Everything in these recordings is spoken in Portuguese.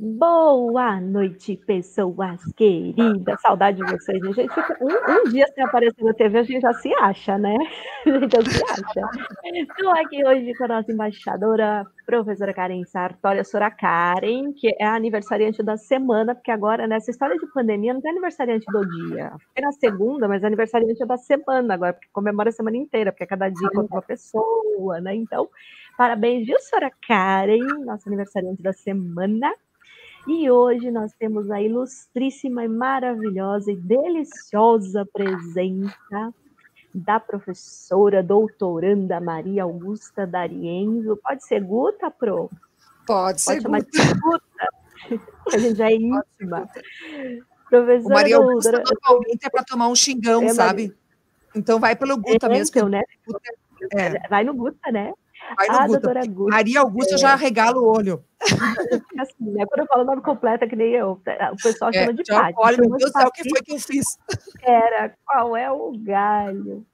Boa noite, pessoas queridas. Saudade de vocês, né? gente. Fica um, um, dia sem aparecer na TV, a gente já se acha, né? A gente já se acha. Estou aqui hoje com a nossa embaixadora, professora Karen Sartori, a senhora Karen, que é a aniversariante da semana, porque agora, nessa história de pandemia, não tem aniversariante do dia. Foi na segunda, mas é aniversariante da semana agora, porque comemora a semana inteira, porque é cada dia com uma pessoa, né? Então, parabéns, viu, senhora Karen, nossa aniversariante da semana. E hoje nós temos a ilustríssima e maravilhosa e deliciosa presença da professora doutoranda Maria Augusta Darienzo. Pode ser Guta, Pro? Pode, é Pode ser chamar Guta. De Guta. A gente já é íntima. Professora o Maria Augusta normalmente é para tomar um xingão, é, sabe? Maria... Então vai pelo Guta é, mesmo. Então, né? Guta... É. Vai no Guta, né? Ah, doutora Maria Augusta é. já regala o olho. Assim, né? Quando eu falo o nome completo, é que nem eu. É, o pessoal é, chama de Paty. Olha, meu Deus do céu, o que foi que eu fiz? Era, qual é o galho?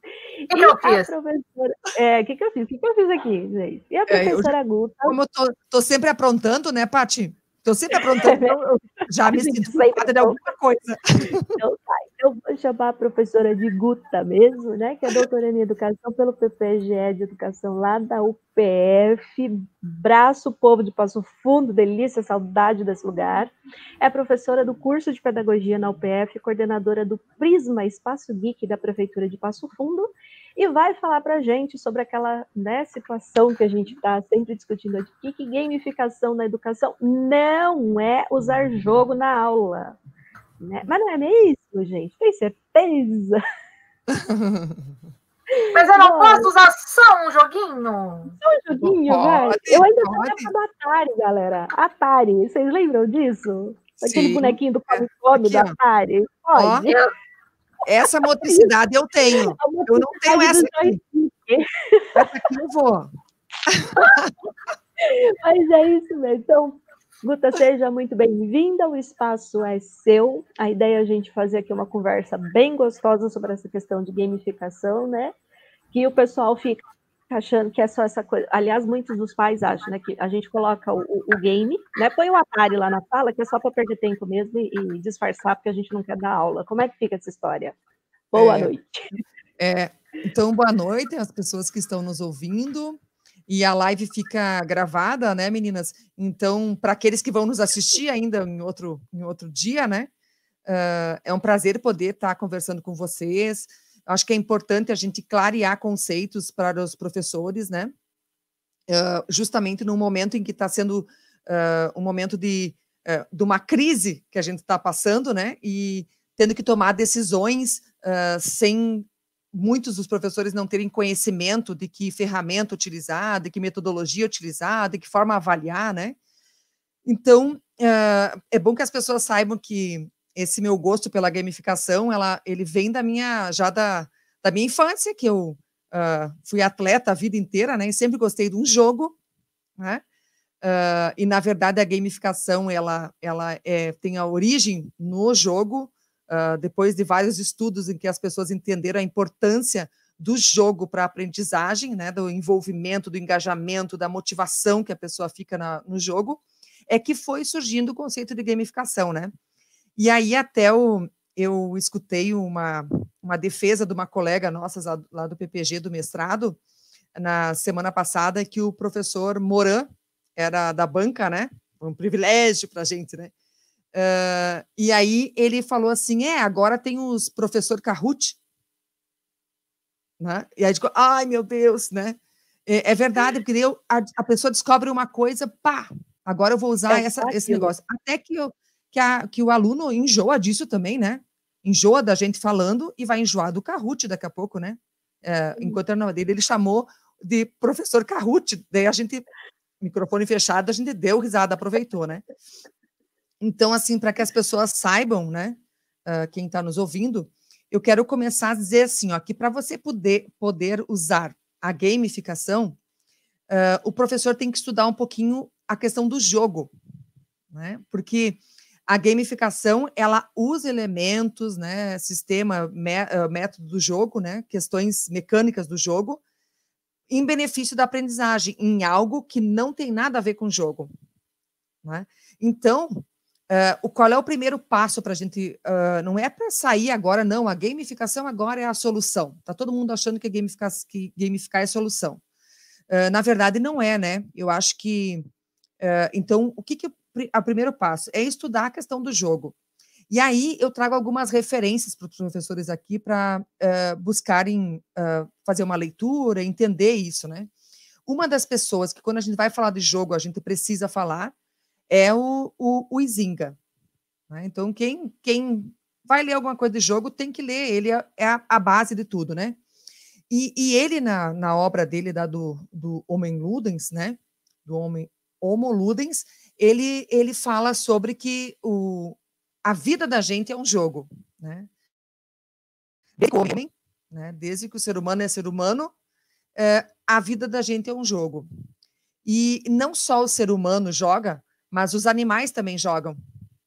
O que, eu fiz? Professora... É, o que, que eu fiz? O que, que eu fiz aqui, gente? E a professora é, eu... Guta... Como eu tô, tô sempre aprontando, né, Paty? Tô sempre tá aprontando, então, já me sinto culpada de então. alguma coisa. Então, tá. Então vou chamar a professora de Guta mesmo, né? Que é doutora em Educação pelo PPGE de Educação lá da UPF. Braço povo de Passo Fundo, delícia, saudade desse lugar. É professora do curso de Pedagogia na UPF, coordenadora do Prisma Espaço Geek da Prefeitura de Passo Fundo e vai falar para a gente sobre aquela né, situação que a gente está sempre discutindo aqui, que gamificação na educação não é usar jogo na aula. Né? Mas não é mesmo, gente? Tem certeza? Mas eu não posso usar só um joguinho? Só um joguinho, velho. Eu ainda tenho na do Atari, galera. Atari, vocês lembram disso? Aquele Sim. bonequinho do é. Comic Come Atari. Pode. Ó, essa motricidade eu tenho. Eu não tenho essa aqui. Essa aqui eu vou. Mas é isso mesmo. Então, Guta, seja muito bem-vinda. O espaço é seu. A ideia é a gente fazer aqui uma conversa bem gostosa sobre essa questão de gamificação, né? Que o pessoal fica achando que é só essa coisa. Aliás, muitos dos pais acham, né? Que a gente coloca o, o game, né? Põe o Atari lá na sala, que é só para perder tempo mesmo e, e, disfarçar, porque a gente não quer dar aula. Como é que fica essa história? Boa é, noite. É, então, boa noite às pessoas que estão nos ouvindo. E a live fica gravada, né, meninas? Então, para aqueles que vão nos assistir ainda em outro, em outro dia, né? Uh, é um prazer poder estar tá conversando com vocês, Acho que é importante a gente clarear conceitos para os professores, né? Uh, justamente no momento em que está sendo uh, um momento de, uh, de uma crise que a gente está passando, né? E tendo que tomar decisões sem muitos dos professores não terem conhecimento de que ferramenta utilizar, de que metodologia utilizar, de que forma avaliar, né? Então, é bom que as pessoas saibam que esse meu gosto pela gamificação, ela, ele vem da minha já da, da minha infância, que eu uh, fui atleta a vida inteira, né? E sempre gostei de um jogo, né? Uh, e na verdade a gamificação ela, ela é, tem a origem no jogo, uh, depois de vários estudos em que as pessoas entenderam a importância do jogo para a aprendizagem, né, do envolvimento, do engajamento, da motivação que a pessoa fica na, no jogo, é que foi surgindo o conceito de gamificação, né? E aí até o, eu escutei uma, uma defesa de uma colega nossa lá do PPG do mestrado na semana passada que o professor Moran era da banca, né? Foi um privilégio para a gente, né? Uh, e aí ele falou assim, é, agora tem os professor Carruth, né? E aí digo, ai meu Deus, né? É, é verdade, porque eu, a, a, pessoa descobre uma coisa, pá, agora eu vou usar é essa, esse negócio. Até que eu, que, a, que o aluno enjoa disso também, né? Enjoa da gente falando e vai enjoar do Kahoot daqui a pouco, né? É, uhum. enquanto era dele, ele chamou de professor Kahoot, daí a gente, microfone fechado, a gente deu risada, aproveitou, né? Então, assim, para que as pessoas saibam, né, uh, quem está nos ouvindo, eu quero começar a dizer assim, ó, que para você poder, poder usar a gamificação, uh, o professor tem que estudar um pouquinho a questão do jogo, né? Porque a gamificação, ela usa elementos, né, sistema, eh, método do jogo, né, questões mecânicas do jogo, em benefício da aprendizagem, em algo que não tem nada a ver com o jogo. Né? Então, uh, qual é o primeiro passo para a gente? Uh, não é para sair agora, não. A gamificação agora é a solução. Está todo mundo achando que, gamificar, que gamificar é solução. Uh, na verdade, não é, né? Eu acho que. então, o que, que o primeiro passo é estudar a questão do jogo. E aí eu trago algumas referências para os professores aqui para uh, eh, buscarem uh, fazer uma leitura, entender isso, né? Uma das pessoas que, quando a gente vai falar de jogo, a gente precisa falar é o, o, o Izinga. Né? Então, quem, quem vai ler alguma coisa de jogo tem que ler, ele é, é a, a base de tudo, né? E, e ele, na, na obra dele, da do, do Homem Ludens, né? Do Homem Homo Ludens, ele, ele fala sobre que o, a vida da gente é um jogo. Né? Desde, homem, né? Desde que o ser humano é ser humano, é, a vida da gente é um jogo. E não só o ser humano joga, mas os animais também jogam.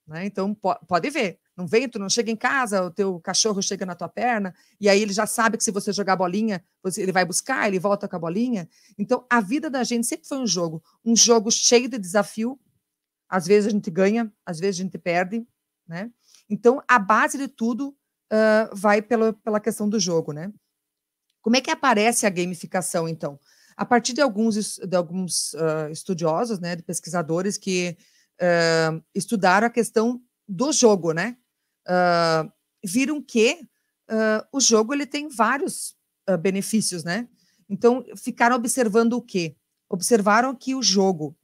Né? Então, po pode ver. Não vem, tu não chega em casa, o teu cachorro chega na tua perna, e aí ele já sabe que se você jogar bolinha, você, ele vai buscar, ele volta com a bolinha. Então, a vida da gente sempre foi um jogo, um jogo cheio de desafio, às vezes a gente ganha, às vezes a gente perde, né? Então, a base de tudo uh, vai pela, pela questão do jogo, né? Como é que aparece a gamificação, então? A partir de alguns, de alguns uh, estudiosos, né, de pesquisadores que uh, estudaram a questão do jogo, né? viram que o jogo ele tem vários benefícios, né? Então, ficaram observando o quê? Observaram que o jogo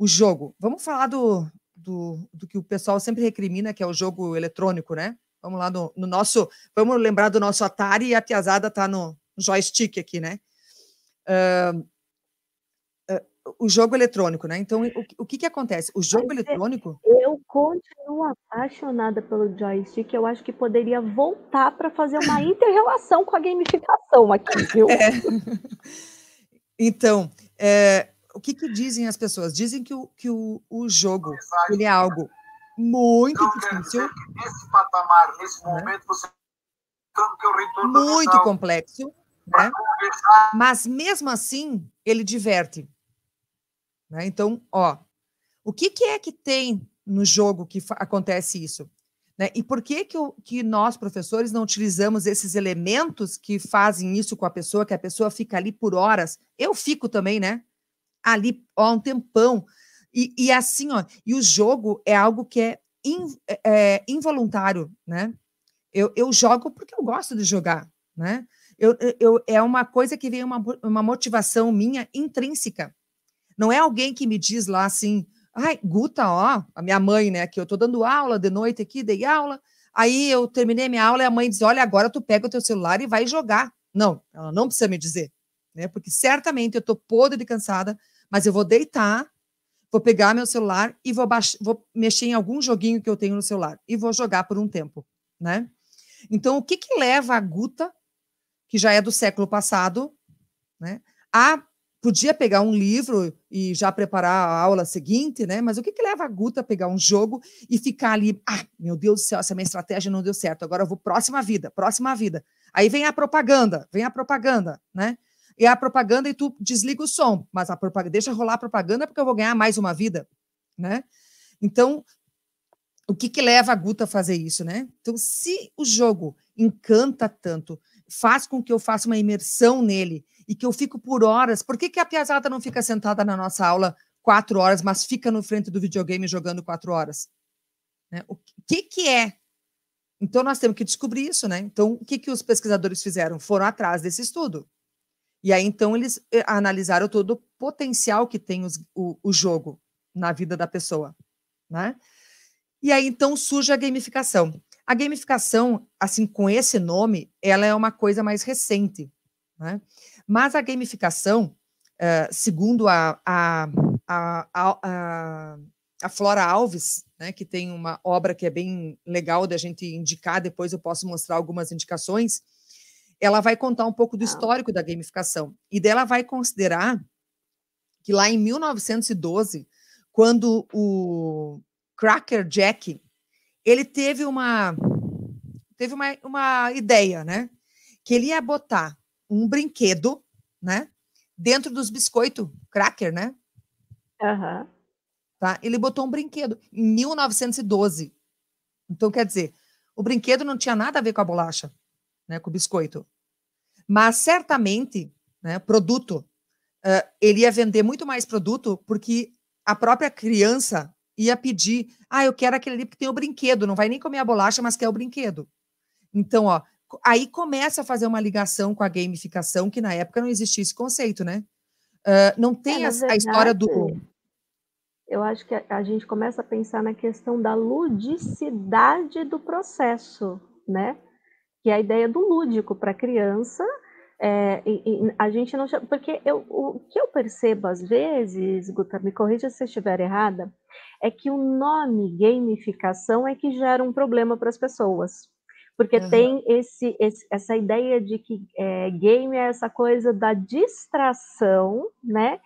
o jogo. Vamos falar do, do, do, que o pessoal sempre recrimina, que é o jogo eletrônico, né? Vamos lá no, no nosso. Vamos lembrar do nosso Atari e a Piazada tá no joystick aqui, né? Uh, uh, o jogo eletrônico, né? Então, o, o que que acontece? O jogo Mas é, eletrônico. Eu continuo apaixonada pelo joystick. Eu acho que poderia voltar para fazer uma inter-relação com a gamificação aqui, viu? É. Então, é, o que, que, dizem as pessoas? Dizem que o, que o, o jogo ele é algo muito então, difícil. Nesse patamar, nesse né? momento, você muito complexo, né? mas mesmo assim ele diverte. Né? Então, ó, o que, que é que tem no jogo que acontece isso? Né? E por que, que, que nós, professores, não utilizamos esses elementos que fazem isso com a pessoa, que a pessoa fica ali por horas? Eu fico também, né? ali há um tempão. E, e assim, ó, e o jogo é algo que é, in, é, é involuntário, né? Eu, eu jogo porque eu gosto de jogar, né? Eu, eu, é uma coisa que vem uma, uma motivação minha intrínseca. Não é alguém que me diz lá assim, ai, Guta, ó, a minha mãe, né, que eu tô dando aula de noite aqui, dei aula, aí eu terminei minha aula e a mãe diz, olha, agora tu pega o teu celular e vai jogar. Não, ela não precisa me dizer né? Porque certamente eu tô podre e cansada, mas eu vou deitar, vou pegar meu celular e vou, vou mexer em algum joguinho que eu tenho no celular e vou jogar por um tempo, né? Então, o que que leva a Guta, que já é do século passado, né, a podia pegar um livro e já preparar a aula seguinte, né? Mas o que, que leva a Guta a pegar um jogo e ficar ali, ah, meu Deus do céu, essa minha estratégia não deu certo, agora eu vou próxima vida, próxima vida. Aí vem a propaganda, vem a propaganda, né? e a propaganda e tu desliga o som, mas a propaganda, deixa rolar a propaganda porque eu vou ganhar mais uma vida, né? Então, o que que leva a Guta a fazer isso, né? Então, se o jogo encanta tanto, faz com que eu faça uma imersão nele e que eu fico por horas, por que que a piazada não fica sentada na nossa aula quatro horas, mas fica no frente do videogame jogando quatro horas? Né? O que que é então, nós temos que descobrir isso, né? Então, o que, que os pesquisadores fizeram? Foram atrás desse estudo. E aí, então, eles eh, analisaram todo o potencial que tem os, o, o jogo na vida da pessoa, né? E aí, então, surge a gamificação. A gamificação, assim, com esse nome, ela é uma coisa mais recente, né? Mas a gamificação, eh, segundo a, a, a, a, Flora Alves, né, que tem uma obra que é bem legal da gente indicar, depois eu posso mostrar algumas indicações, ela vai contar um pouco do histórico da gamificação. E dela vai considerar que lá em 1912, quando o Cracker Jack, ele teve uma teve uma, uma ideia, né? Que ele ia botar um brinquedo, né? Dentro dos biscoitos Cracker, né? Uhum. Tá? Ele botou um brinquedo em 1912. Então, quer dizer, o brinquedo não tinha nada a ver com a bolacha né, com o biscoito. Mas certamente, né, produto, uh, ele ia vender muito mais produto porque a própria criança ia pedir, ah, eu quero aquele ali porque tem o brinquedo, não vai nem comer a bolacha, mas quer o brinquedo. Então, ó, aí começa a fazer uma ligação com a gamificação, que na época não existia esse conceito, né? Uh, não tem é, a, verdade, a, história do. Eu acho que a, a, gente começa a pensar na questão da ludicidade do processo, né? que é a ideia do lúdico para a criança. É, e, e a gente não chama, porque eu, o que eu percebo às vezes, Guta, me corrija se eu estiver errada, é que o nome gamificação é que gera um problema para as pessoas. Porque uhum. tem esse, esse, essa ideia de que é, game é essa coisa da distração, né?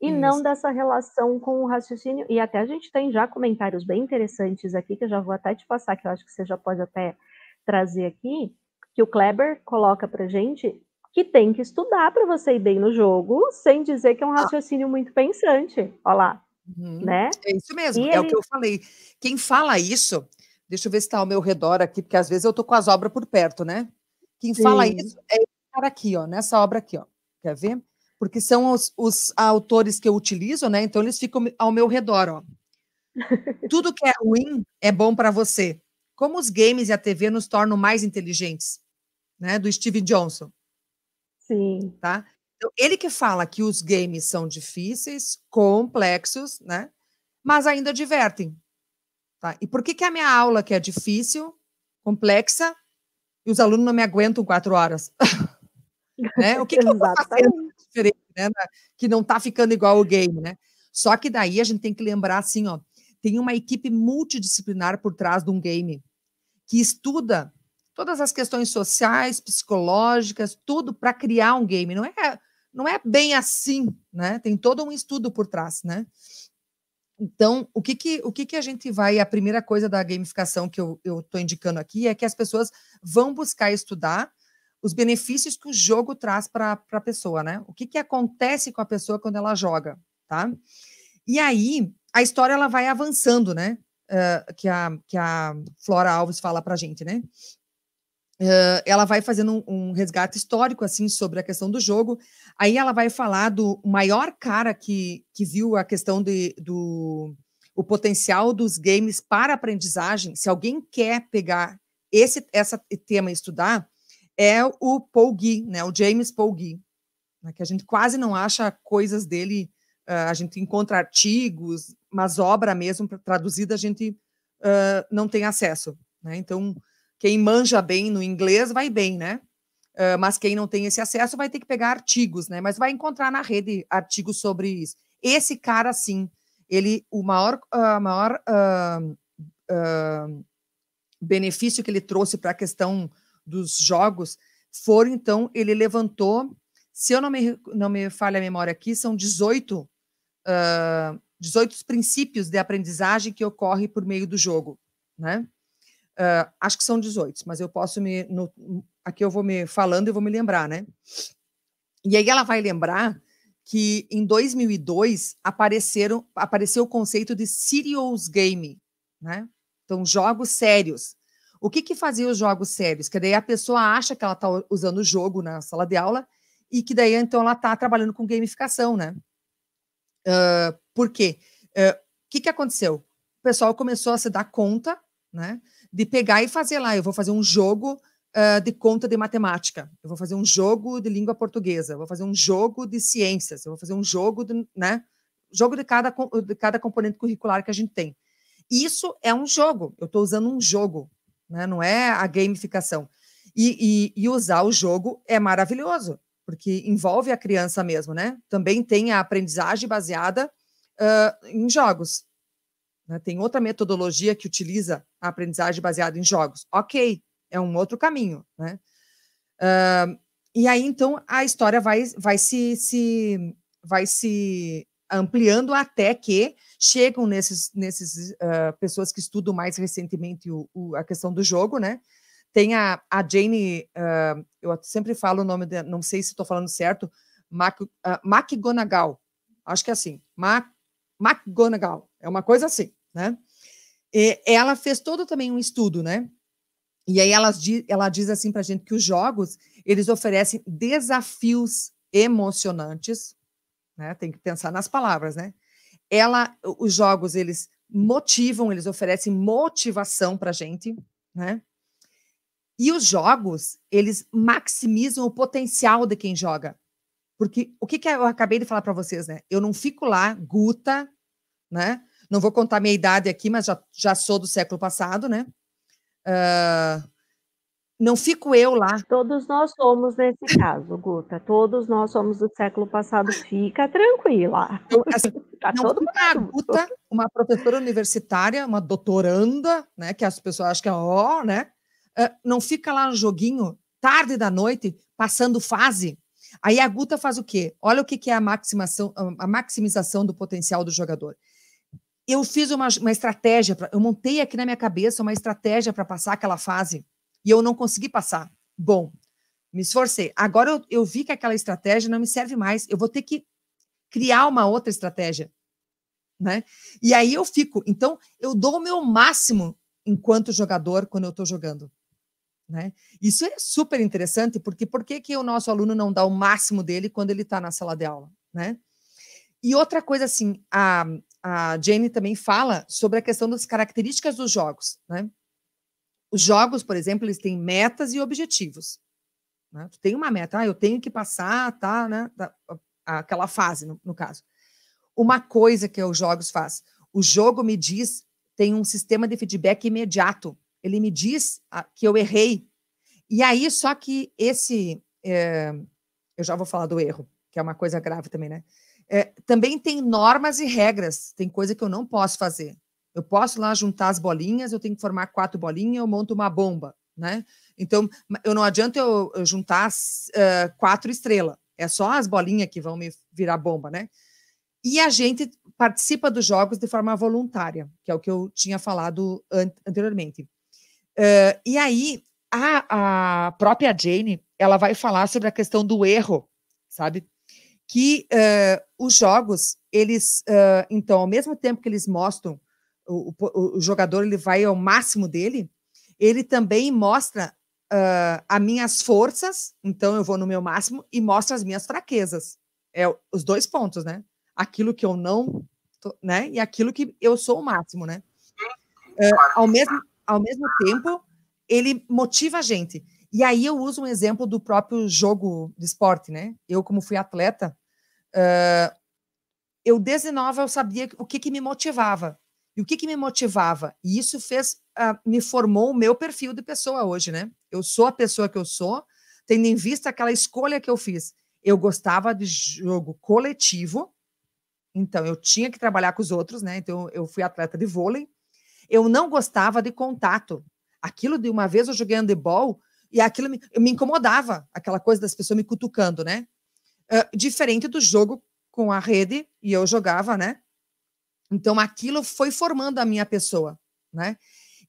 E Isso. não dessa relação com o raciocínio. E até a gente tem já comentários bem interessantes aqui, que eu já vou até te passar, que eu acho que você já pode até trazer aqui, que o Kleber coloca para gente, que tem que estudar para você ir bem no jogo, sem dizer que é um ah. raciocínio muito pensante. Olha lá. Uhum. Né? É isso mesmo, e é ele... o que eu falei. Quem fala isso, deixa eu ver se está ao meu redor aqui, porque às vezes eu tô com as obras por perto, né? Quem Sim. fala isso é esse cara aqui, ó, nessa obra aqui, ó. Quer ver? Porque são os, os autores que eu utilizo, né? Então eles ficam ao meu redor, ó. Tudo que é ruim é bom para você. Como os games e a TV nos tornam mais inteligentes, né? Do Steve Johnson. Sim. Tá? Então, ele que fala que os games são difíceis, complexos, né? Mas ainda divertem. Tá? E por que, que a minha aula, que é difícil, complexa, e os alunos não me aguentam quatro horas? né? O que, que eu estou fazendo diferente, né? Que não está ficando igual o game, né? Só que daí a gente tem que lembrar assim, ó, tem uma equipe multidisciplinar por trás de um game que estuda todas as questões sociais, psicológicas, tudo para criar um game. Não é, não é bem assim, né? Tem todo um estudo por trás, né? Então, o que que, o que que a gente vai. A primeira coisa da gamificação que eu estou indicando aqui é que as pessoas vão buscar estudar os benefícios que o jogo traz para a pessoa, né? O que, que acontece com a pessoa quando ela joga, tá? E aí, a história ela vai avançando, né? Uh, que, a, que a Flora Alves fala para a gente, né? Uh, ela vai fazendo um, um, resgate histórico assim sobre a questão do jogo. Aí ela vai falar do maior cara que, que viu a questão de, do o potencial dos games para aprendizagem. Se alguém quer pegar esse essa tema e estudar, é o Paul Gui, né? O James Paul Gui, né, que a gente quase não acha coisas dele a gente encontra artigos, mas obra mesmo traduzida a gente uh, não tem acesso. Né? Então, quem manja bem no inglês vai bem, né? Uh, mas quem não tem esse acesso vai ter que pegar artigos, né? Mas vai encontrar na rede artigos sobre isso. Esse cara, sim, ele o maior, uh, maior uh, benefício que ele trouxe para a questão dos jogos foram, então, ele levantou, se eu não me, não me falha a memória aqui, são 18 uh, 18 princípios de aprendizagem que ocorre por meio do jogo, né? Uh, acho que são 18, mas eu posso me. No, aqui eu vou me falando e vou me lembrar, né? E aí ela vai lembrar que em 2002 apareceram, apareceu o conceito de serious game, né? Então, jogos sérios. O que, que fazia os jogos sérios? Que daí a pessoa acha que ela está usando o jogo na sala de aula e que daí então ela está trabalhando com gamificação, né? Uh, por quê? O uh, que, que aconteceu? O pessoal começou a se dar conta, né? De pegar e fazer lá, eu vou fazer um jogo uh, de conta de matemática, eu vou fazer um jogo de língua portuguesa, eu vou fazer um jogo de ciências, eu vou fazer um jogo, de, né? Jogo de cada, de cada componente curricular que a gente tem. Isso é um jogo, eu estou usando um jogo, né? não é a gamificação. E, e, e usar o jogo é maravilhoso porque envolve a criança mesmo, né? Também tem a aprendizagem baseada uh, em jogos. Né? Tem outra metodologia que utiliza a aprendizagem baseada em jogos. Ok, é um outro caminho, né? Uh, e aí, então, a história vai, vai, se, se, vai se ampliando até que chegam nesses, nesses uh, pessoas que estudam mais recentemente o, o, a questão do jogo, né? Tem a, a Jane, uh, eu sempre falo o nome, de, não sei se estou falando certo, Mac, uh, McGonagall. Acho que é assim, Mac, McGonagall. É uma coisa assim, né? E ela fez todo também um estudo, né? E aí ela, ela diz assim para a gente que os jogos, eles oferecem desafios emocionantes, né? Tem que pensar nas palavras, né? Ela, os jogos, eles motivam, eles oferecem motivação para a gente, né? E os jogos, eles maximizam o potencial de quem joga. Porque o que, que eu acabei de falar para vocês, né? Eu não fico lá, guta, né? Não vou contar minha idade aqui, mas já, já sou do século passado, né? Uh, não fico eu lá. Todos nós somos nesse caso, Guta. Todos nós somos do século passado. Fica tranquila. Eu, então, assim, tá não todo fica mundo. Guta, uma professora universitária, uma doutoranda, né? Que as pessoas acham que é ó, né? não fica lá no joguinho, tarde da noite, passando fase. Aí a Guta faz o quê? Olha o que, que é a maximização, a maximização do potencial do jogador. Eu fiz uma, uma estratégia, pra, eu montei aqui na minha cabeça uma estratégia para passar aquela fase e eu não consegui passar. Bom, me esforcei. Agora eu, eu vi que aquela estratégia não me serve mais. Eu vou ter que criar uma outra estratégia. Né? E aí eu fico. Então, eu dou o meu máximo enquanto jogador quando eu estou jogando. Né? Isso é super interessante, porque por que, que o nosso aluno não dá o máximo dele quando ele está na sala de aula? Né? E outra coisa, assim, a, a Jane também fala sobre a questão das características dos jogos. Né? Os jogos, por exemplo, eles têm metas e objetivos. Né? Tu tem uma meta, ah, eu tenho que passar, tá, né? aquela fase, no, no caso. Uma coisa que os jogos faz, o jogo me diz, tem um sistema de feedback imediato ele me diz ah, que eu errei. E aí, só que esse. É, eu já vou falar do erro, que é uma coisa grave também, né? É, também tem normas e regras, tem coisa que eu não posso fazer. Eu posso lá juntar as bolinhas, eu tenho que formar quatro bolinhas, eu monto uma bomba, né? Então, eu não adianta eu, juntar uh, quatro estrelas, é só as bolinhas que vão me virar bomba, né? E a gente participa dos jogos de forma voluntária, que é o que eu tinha falado an anteriormente. Uh, e aí, a, a própria Jane, ela vai falar sobre a questão do erro, sabe? Que uh, os jogos, eles, uh, então, ao mesmo tempo que eles mostram o, o, o, jogador ele vai ao máximo dele, ele também mostra uh, as minhas forças, então eu vou no meu máximo, e mostra as minhas fraquezas. É os dois pontos, né? Aquilo que eu não, tô, né? E aquilo que eu sou o máximo, né? Uh, ao mesmo ao mesmo tempo, ele motiva a gente. E aí eu uso um exemplo do próprio jogo de esporte, né? Eu, como fui atleta, uh, eu desde nova eu sabia o que, que me motivava. E o que, que me motivava? E isso fez, uh, me formou o meu perfil de pessoa hoje, né? Eu sou a pessoa que eu sou, tendo em vista aquela escolha que eu fiz. Eu gostava de jogo coletivo, então eu tinha que trabalhar com os outros, né? Então eu fui atleta de vôlei, eu não gostava de contato. Aquilo de uma vez eu joguei handebol e aquilo me, me incomodava, aquela coisa das pessoas me cutucando, né? Uh, diferente do jogo com a rede, e eu jogava, né? Então aquilo foi formando a minha pessoa, né?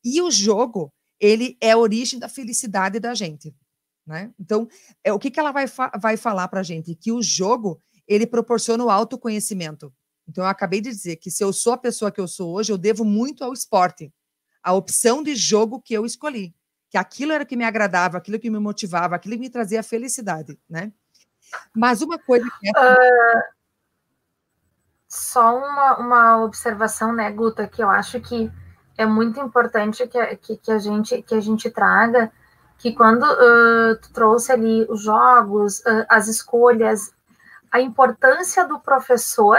E o jogo, ele é a origem da felicidade da gente, né? Então, é, o que, que ela vai, fa vai falar para a gente? Que o jogo, ele proporciona o autoconhecimento. Então, eu acabei de dizer que se eu sou a pessoa que eu sou hoje, eu devo muito ao esporte, à opção de jogo que eu escolhi, que aquilo era que me agradava, aquilo que me motivava, aquilo que me trazia felicidade, né? Mas uma coisa que é... Uh, só uma, uma observação, né, Guta, que eu acho que é muito importante que, que, que a, gente, que a gente traga que quando uh, tu trouxe ali os jogos, uh, as escolhas, a importância do professor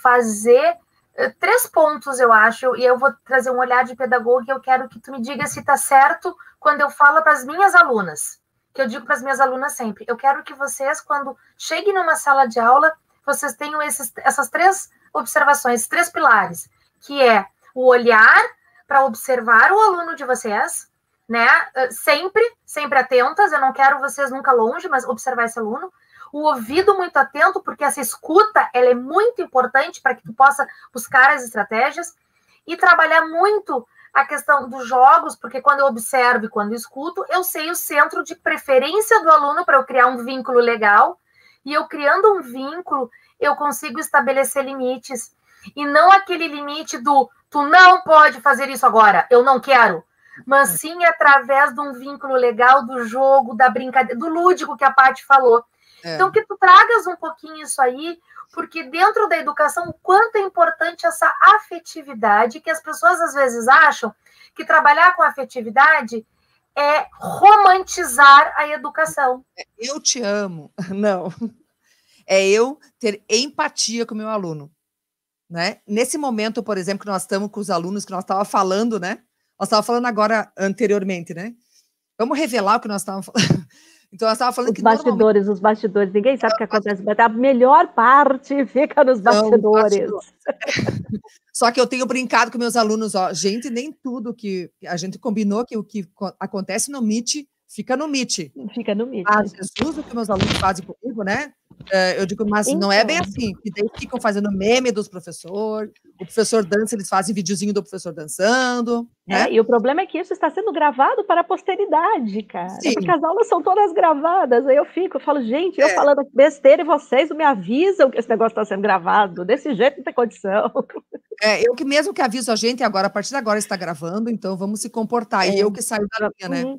fazer eh, três pontos, eu acho, e eu vou trazer um olhar de pedagogo e eu quero que tu me diga se está certo quando eu falo para as minhas alunas, que eu digo para as minhas alunas sempre, eu quero que vocês, quando cheguem numa sala de aula, vocês tenham esses, essas três observações, três pilares, que é o olhar para observar o aluno de vocês, né? Eh, sempre, sempre atentas, eu não quero vocês nunca longe, mas observar esse aluno o ouvido muito atento, porque essa escuta ela é muito importante para que tu possa buscar as estratégias e trabalhar muito a questão dos jogos, porque quando eu observo e quando eu escuto, eu sei o centro de preferência do aluno para eu criar um vínculo legal. E eu criando um vínculo, eu consigo estabelecer limites. E não aquele limite do tu não pode fazer isso agora, eu não quero. Mas sim através de um vínculo legal do jogo, da brincadeira, do lúdico que a parte falou. É. Então, que tu tragas um pouquinho isso aí, porque dentro da educação, o quanto é importante essa afetividade, que as pessoas às vezes acham que trabalhar com afetividade é romantizar a educação. É, eu te amo. Não. É eu ter empatia com o meu aluno. Né? Nesse momento, por exemplo, que nós estamos com os alunos, que nós estávamos falando, né? Nós estávamos falando agora anteriormente, né? Vamos revelar o que nós estávamos falando. Então ela estava falando os que. Bastidores, os bastidores, ninguém sabe o que acontece, mas a melhor parte fica nos bastidores. bastidores. Só que eu tenho brincado com meus alunos, ó, gente, nem tudo que a gente combinou que o que acontece no Meet fica no Meet. Fica no Meet. Às ah, Jesus, o que meus alunos fazem comigo, né? Eh, eu digo, mas então. não é bem então. assim. E daí ficam fazendo meme dos professores, o professor dança, eles fazem videozinho do professor dançando. Né? É, e o problema é que isso está sendo gravado para a posteridade, cara. É Sim. Porque as aulas são todas gravadas. Aí eu fico, eu falo, gente, eu é. falando besteira e vocês não me avisam que esse negócio está sendo gravado. Desse jeito não tem condição. É, eu que mesmo que aviso a gente, agora, a partir de agora está gravando, então vamos se comportar. É. E eu é. que saio da linha, né? Uhum.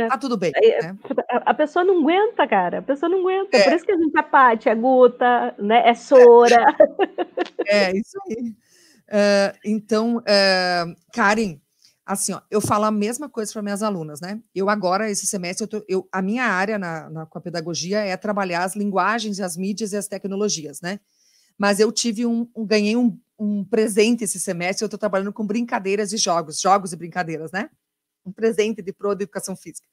É. Tá tudo bem. É, né? Tipo, a pessoa não aguenta, cara. A pessoa não aguenta. É. Por isso que a gente é Pátia, é Guta, né? É Sora. É, é isso aí. Uh, então, uh, Karen, assim, ó, eu falo a mesma coisa para minhas alunas, né? Eu agora, esse semestre, eu, tô, eu a minha área na, na, com a pedagogia é trabalhar as linguagens, as mídias e as tecnologias, né? Mas eu tive um, um ganhei um, um presente esse semestre, eu estou trabalhando com brincadeiras e jogos, jogos e brincadeiras, né? um presente de pro de educação física.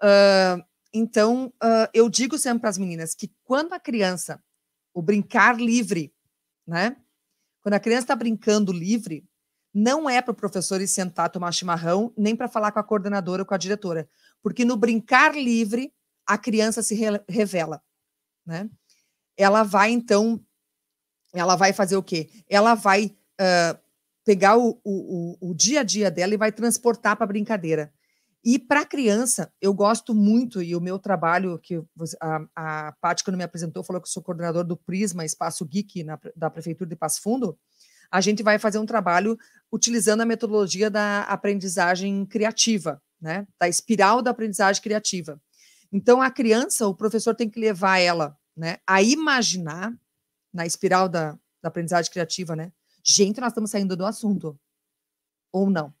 Uh, então, uh, eu digo sempre para as meninas que quando a criança, o brincar livre, né? Quando a criança está brincando livre, não é para o professor ir sentar tomar chimarrão, nem para falar com a coordenadora ou com a diretora, porque no brincar livre a criança se re revela, né? Ela vai então, ela vai fazer o quê? Ela vai uh, pegar o, o, o, dia a dia dela e vai transportar para a brincadeira. E para criança, eu gosto muito, e o meu trabalho, que a, a Paty, quando me apresentou, falou que eu sou coordenador do Prisma Espaço Geek na, da Prefeitura de Passo Fundo, a gente vai fazer um trabalho utilizando a metodologia da aprendizagem criativa, né? da espiral da aprendizagem criativa. Então, a criança, o professor tem que levar ela né, a imaginar, na espiral da, da aprendizagem criativa, né, Gente, nós estamos saindo do assunto. Ou não?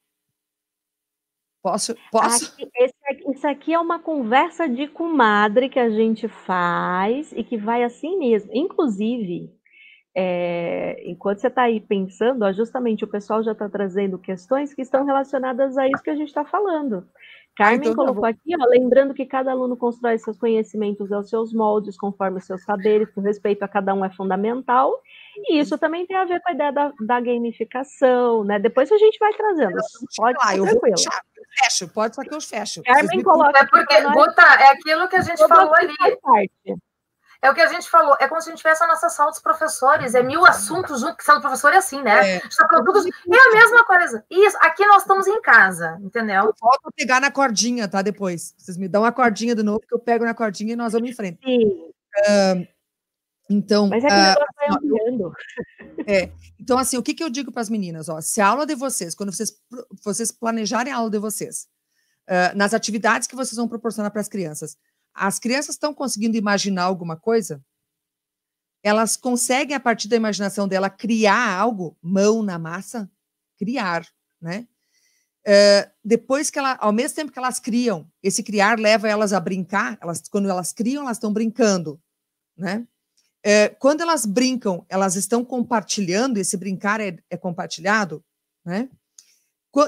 Posso? Posso? Aqui, esse, isso aqui é uma conversa de comadre que a gente faz e que vai assim mesmo. Inclusive, é, enquanto você está aí pensando, ó, justamente o pessoal já está trazendo questões que estão relacionadas a isso que a gente está falando. Ah, Carmen então, tá colocou aqui, ó, lembrando que cada aluno constrói seus conhecimentos aos seus moldes, conforme os seus saberes, o respeito a cada um é fundamental e isso também tem a ver com a ideia da, da gamificação, né? Depois a gente vai trazendo. Pode lá, eu tranquilo. fecho, pode só que eu fecho. Carmen coloca. É porque, botar, é aquilo que a gente falou ali. Parte. É o que a gente falou, é como se a gente tivesse a nossa sala dos professores, é mil assuntos junto, que sala do professor é assim, né? É. Está produtos, é a mesma coisa. Isso, aqui nós estamos em casa, entendeu? Eu volto a pegar na cordinha, tá? Depois. Vocês me dão a cordinha de novo, que eu pego na cordinha e nós vamos em frente. Sim. Então, Mas é que ah, o assim, é, Então, assim, o que, que eu digo para as meninas? Ó, se a aula de vocês, quando vocês, vocês planejarem a aula de vocês, uh, nas atividades que vocês vão proporcionar para as crianças, as crianças estão conseguindo imaginar alguma coisa? Elas conseguem, a partir da imaginação dela, criar algo? Mão na massa? Criar, né? Uh, depois que ela, ao mesmo tempo que elas criam, esse criar leva elas a brincar, elas, quando elas criam, elas estão brincando, né? É, quando elas brincam, elas estão compartilhando, esse brincar é, é compartilhado, né?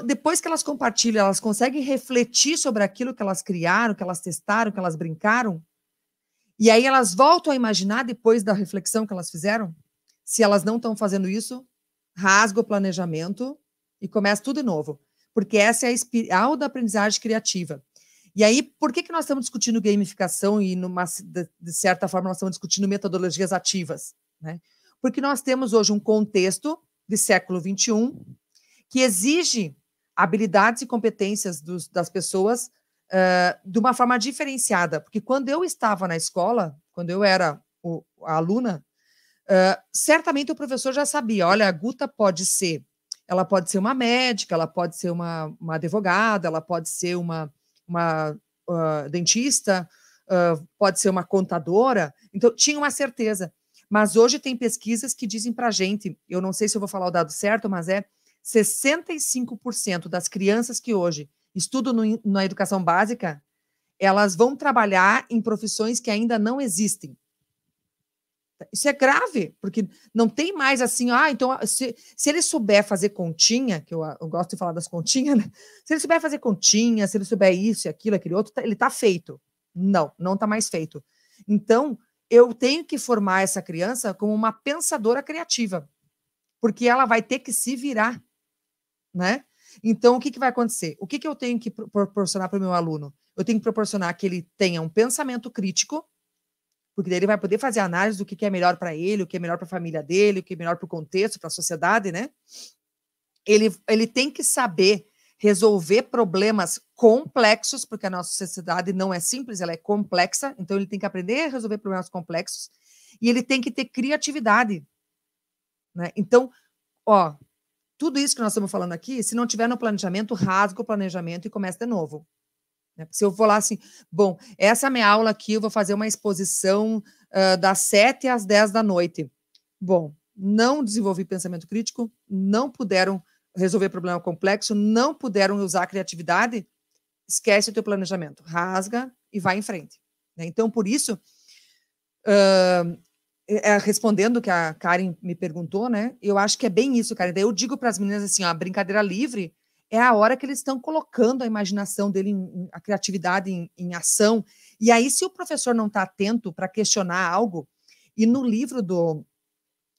Depois que elas compartilham, elas conseguem refletir sobre aquilo que elas criaram, que elas testaram, que elas brincaram, e aí elas voltam a imaginar depois da reflexão que elas fizeram. Se elas não estão fazendo isso, rasga o planejamento e começa tudo de novo, porque essa é a espiral da aprendizagem criativa. E aí, por que, que nós estamos discutindo gamificação e, numa, de certa forma, nós estamos discutindo metodologias ativas? Né? Porque nós temos hoje um contexto de século XXI que exige habilidades e competências dos, das pessoas uh, de uma forma diferenciada. Porque quando eu estava na escola, quando eu era o, a aluna, uh, certamente o professor já sabia: olha, a Guta pode ser. Ela pode ser uma médica, ela pode ser uma, uma advogada, ela pode ser uma uma uh, dentista, uh, pode ser uma contadora. Então, tinha uma certeza. Mas hoje tem pesquisas que dizem para a gente, eu não sei se eu vou falar o dado certo, mas é 65% das crianças que hoje estudam no, na educação básica, elas vão trabalhar em profissões que ainda não existem. Isso é grave, porque não tem mais assim, ah, então ah, se, se ele souber fazer continha, que eu, ah, eu gosto de falar das continhas, né? se ele souber fazer continha, se ele souber isso e aquilo, aquele outro, tá, ele está feito. Não, não está mais feito. Então, eu tenho que formar essa criança como uma pensadora criativa, porque ela vai ter que se virar, né? Então, o que, que vai acontecer? O que, que eu tenho que proporcionar para o meu aluno? Eu tenho que proporcionar que ele tenha um pensamento crítico, porque daí ele vai poder fazer análise do que, é melhor para ele, o que é melhor para a família dele, o que é melhor para o contexto, para a sociedade, né? Ele, ele tem que saber resolver problemas complexos, porque a nossa sociedade não é simples, ela é complexa, então ele tem que aprender a resolver problemas complexos e ele tem que ter criatividade. Né? Então, ó, tudo isso que nós estamos falando aqui, se não tiver no planejamento, rasga o planejamento e começa de novo. Né? Se eu vou lá assim, bom, essa é minha aula aqui eu vou fazer uma exposição uh, das 7 às 10 da noite. Bom, não desenvolvi pensamento crítico, não puderam resolver problema complexo, não puderam usar criatividade, esquece o teu planejamento, rasga e vai em frente. Né? Então, por isso, uh, é, respondendo o que a Karen me perguntou, né? Eu acho que é bem isso, Karen. Daí eu digo para as meninas assim, ó, a brincadeira livre é a hora que eles estão colocando a imaginação dele, em, a criatividade em, em ação. E aí, se o professor não está atento para questionar algo, e no livro do,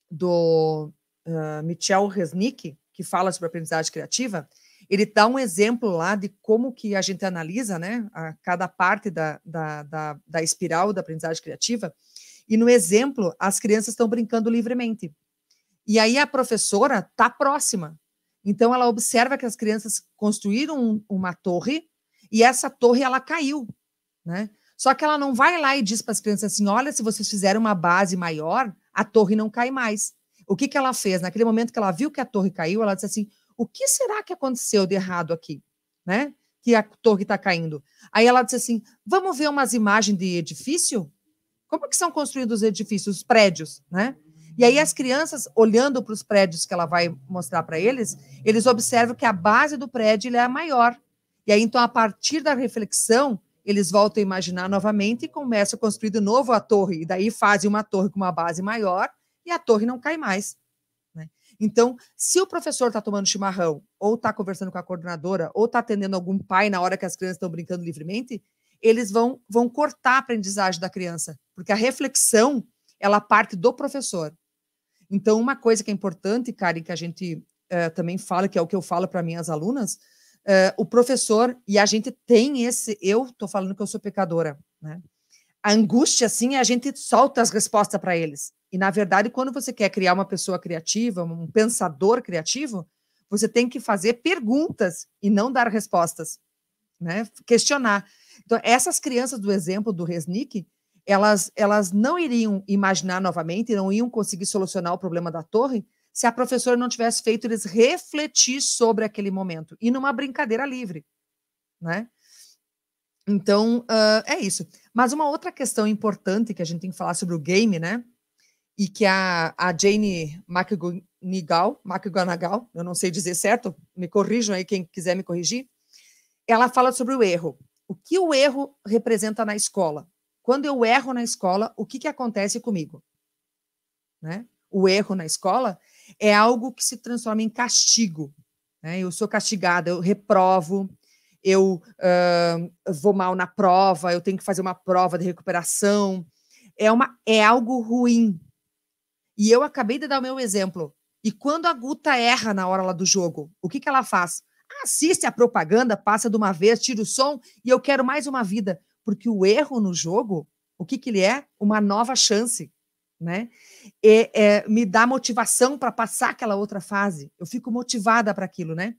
do uh, Michel Resnick, que fala sobre aprendizagem criativa, ele dá um exemplo lá de como que a gente analisa né, a cada parte da, da, da, da espiral da aprendizagem criativa. E no exemplo, as crianças estão brincando livremente. E aí a professora está próxima. Então ela observa que as crianças construíram uma torre e essa torre ela caiu, né? Só que ela não vai lá e diz para as crianças assim: olha, se vocês fizerem uma base maior, a torre não cai mais. O que, que ela fez? Naquele momento que ela viu que a torre caiu, ela disse assim: o que será que aconteceu de errado aqui, né? Que a torre está caindo. Aí ela disse assim: vamos ver umas imagens de edifício? Como que são construídos os edifícios, os prédios, né? E aí as crianças, olhando para os prédios que ela vai mostrar para eles, eles observam que a base do prédio é a maior. E aí, então, a partir da reflexão, eles voltam a imaginar novamente e começam a construir de novo a torre. E daí fazem uma torre com uma base maior e a torre não cai mais. Né? Então, se o professor está tomando chimarrão, ou está conversando com a coordenadora, ou está atendendo algum pai na hora que as crianças estão brincando livremente, eles vão, vão cortar a aprendizagem da criança, porque a reflexão ela parte do professor. Então, uma coisa que é importante, Karen, que a gente eh, também fala, que é o que eu falo para minhas alunas, eh, o professor, e a gente tem esse, eu estou falando que eu sou pecadora, né? A angústia, assim, a gente solta as respostas para eles. E, na verdade, quando você quer criar uma pessoa criativa, um pensador criativo, você tem que fazer perguntas e não dar respostas, né? Questionar. Então, essas crianças do exemplo do Resnick, elas, elas não iriam imaginar novamente, não iam conseguir solucionar o problema da torre se a professora não tivesse feito eles refletir sobre aquele momento e numa brincadeira livre, né? Então uh, é isso. Mas uma outra questão importante que a gente tem que falar sobre o game, né? E que a, a Jane McGonigal, McGonigal, eu não sei dizer certo, me corrijam aí quem quiser me corrigir. Ela fala sobre o erro. O que o erro representa na escola? Quando eu erro na escola, o que, que acontece comigo? Né? O erro na escola é algo que se transforma em castigo. Né? Eu sou castigada, eu reprovo, eu uh, vou mal na prova, eu tenho que fazer uma prova de recuperação. É, uma, é algo ruim. E eu acabei de dar o meu exemplo. E quando a Guta erra na hora lá do jogo, o que, que ela faz? Assiste a propaganda, passa de uma vez, tira o som e eu quero mais uma vida. Porque o erro no jogo, o que, que ele é? Uma nova chance. Né? E, é, me dá motivação para passar aquela outra fase. Eu fico motivada para aquilo, né?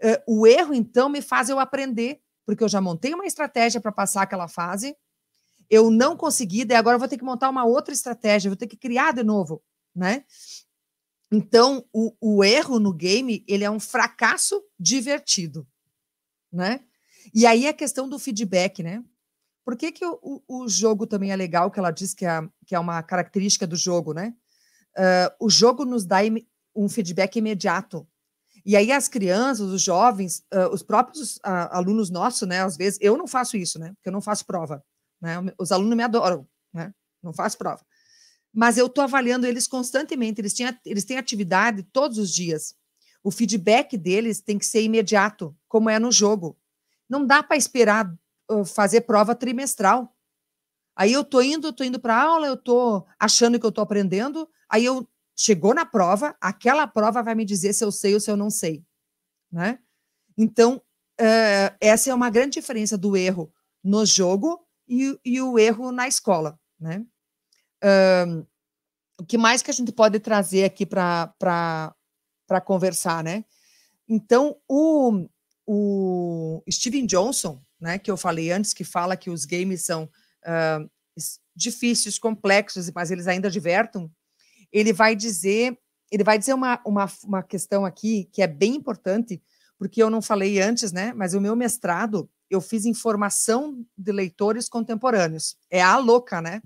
Eh, o erro, então, me faz eu aprender, porque eu já montei uma estratégia para passar aquela fase, eu não consegui, daí agora eu vou ter que montar uma outra estratégia, vou ter que criar de novo, né? Então, o, o, erro no game, ele é um fracasso divertido, né? E aí a é questão do feedback, né? Por que, que o, o jogo também é legal, que ela diz que é, que é uma característica do jogo, né? Uh, o jogo nos dá um feedback imediato. E aí as crianças, os jovens, uh, os próprios uh, alunos nossos, né? Às vezes, eu não faço isso, né? Porque eu não faço prova. Né? Os alunos me adoram, né? Não faço prova. Mas eu estou avaliando eles constantemente. Eles, tinha, eles têm atividade todos os dias. O feedback deles tem que ser imediato, como é no jogo. Não dá para esperar fazer prova trimestral. Aí eu tô indo, tô indo para aula, eu tô achando que eu tô aprendendo, aí eu chegou na prova, aquela prova vai me dizer se eu sei ou se eu não sei, né? Então, uh, essa é uma grande diferença do erro no jogo e, e o erro na escola, né? Uh, o que mais que a gente pode trazer aqui para conversar, né? Então, o, o Steven Johnson, né, que eu falei antes, que fala que os games são uh, difíceis, complexos, mas eles ainda divertem, ele vai dizer, ele vai dizer uma, uma, uma questão aqui que é bem importante, porque eu não falei antes, né, mas o meu mestrado eu fiz em formação de leitores contemporâneos. É a louca, né?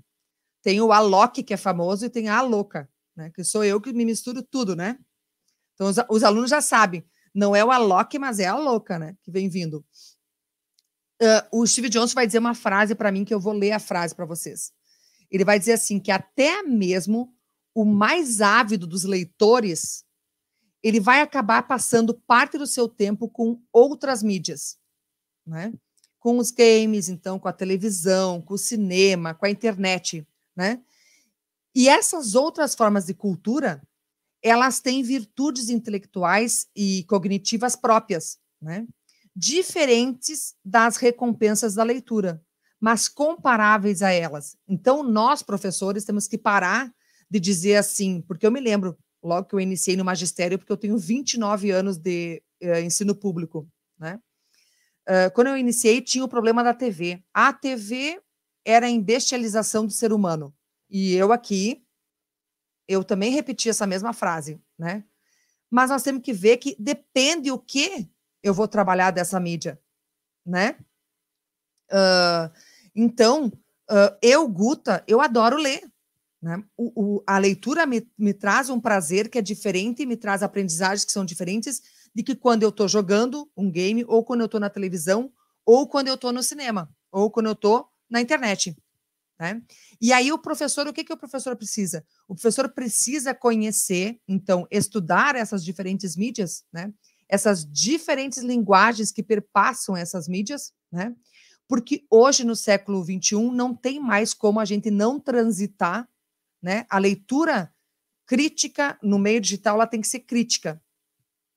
Tem o Alok, que é famoso, e tem a louca, né? Que sou eu que me misturo tudo, né? Então, os, os alunos já sabem. Não é o Alok, mas é a louca, né? Que vem vindo. Uh, o Steve Johnson vai dizer uma frase para mim que eu vou ler a frase para vocês. Ele vai dizer assim que até mesmo o mais ávido dos leitores ele vai acabar passando parte do seu tempo com outras mídias, né? Com os games, então, com a televisão, com o cinema, com a internet, né? E essas outras formas de cultura, elas têm virtudes intelectuais e cognitivas próprias, né? diferentes das recompensas da leitura, mas comparáveis a elas. Então, nós, professores, temos que parar de dizer assim, porque eu me lembro, logo que eu iniciei no magistério, porque eu tenho 29 anos de uh, ensino público, né? Uh, quando eu iniciei, tinha o problema da TV. A TV era a bestialização do ser humano. E eu aqui, eu também repeti essa mesma frase, né? Mas nós temos que ver que depende o que eu vou trabalhar dessa mídia, né? Uh, então, uh, eu, Guta, eu adoro ler. Né? O, o, a leitura me, me traz um prazer que é diferente, me traz aprendizagens que são diferentes de que quando eu estou jogando um game, ou quando eu estou na televisão, ou quando eu estou no cinema, ou quando eu estou na internet. Né? E aí o professor, o que, que o professor precisa? O professor precisa conhecer, então, estudar essas diferentes mídias, né? essas diferentes linguagens que perpassam essas mídias, né? Porque hoje, no século XXI, não tem mais como a gente não transitar, né? A leitura crítica no meio digital, ela tem que ser crítica,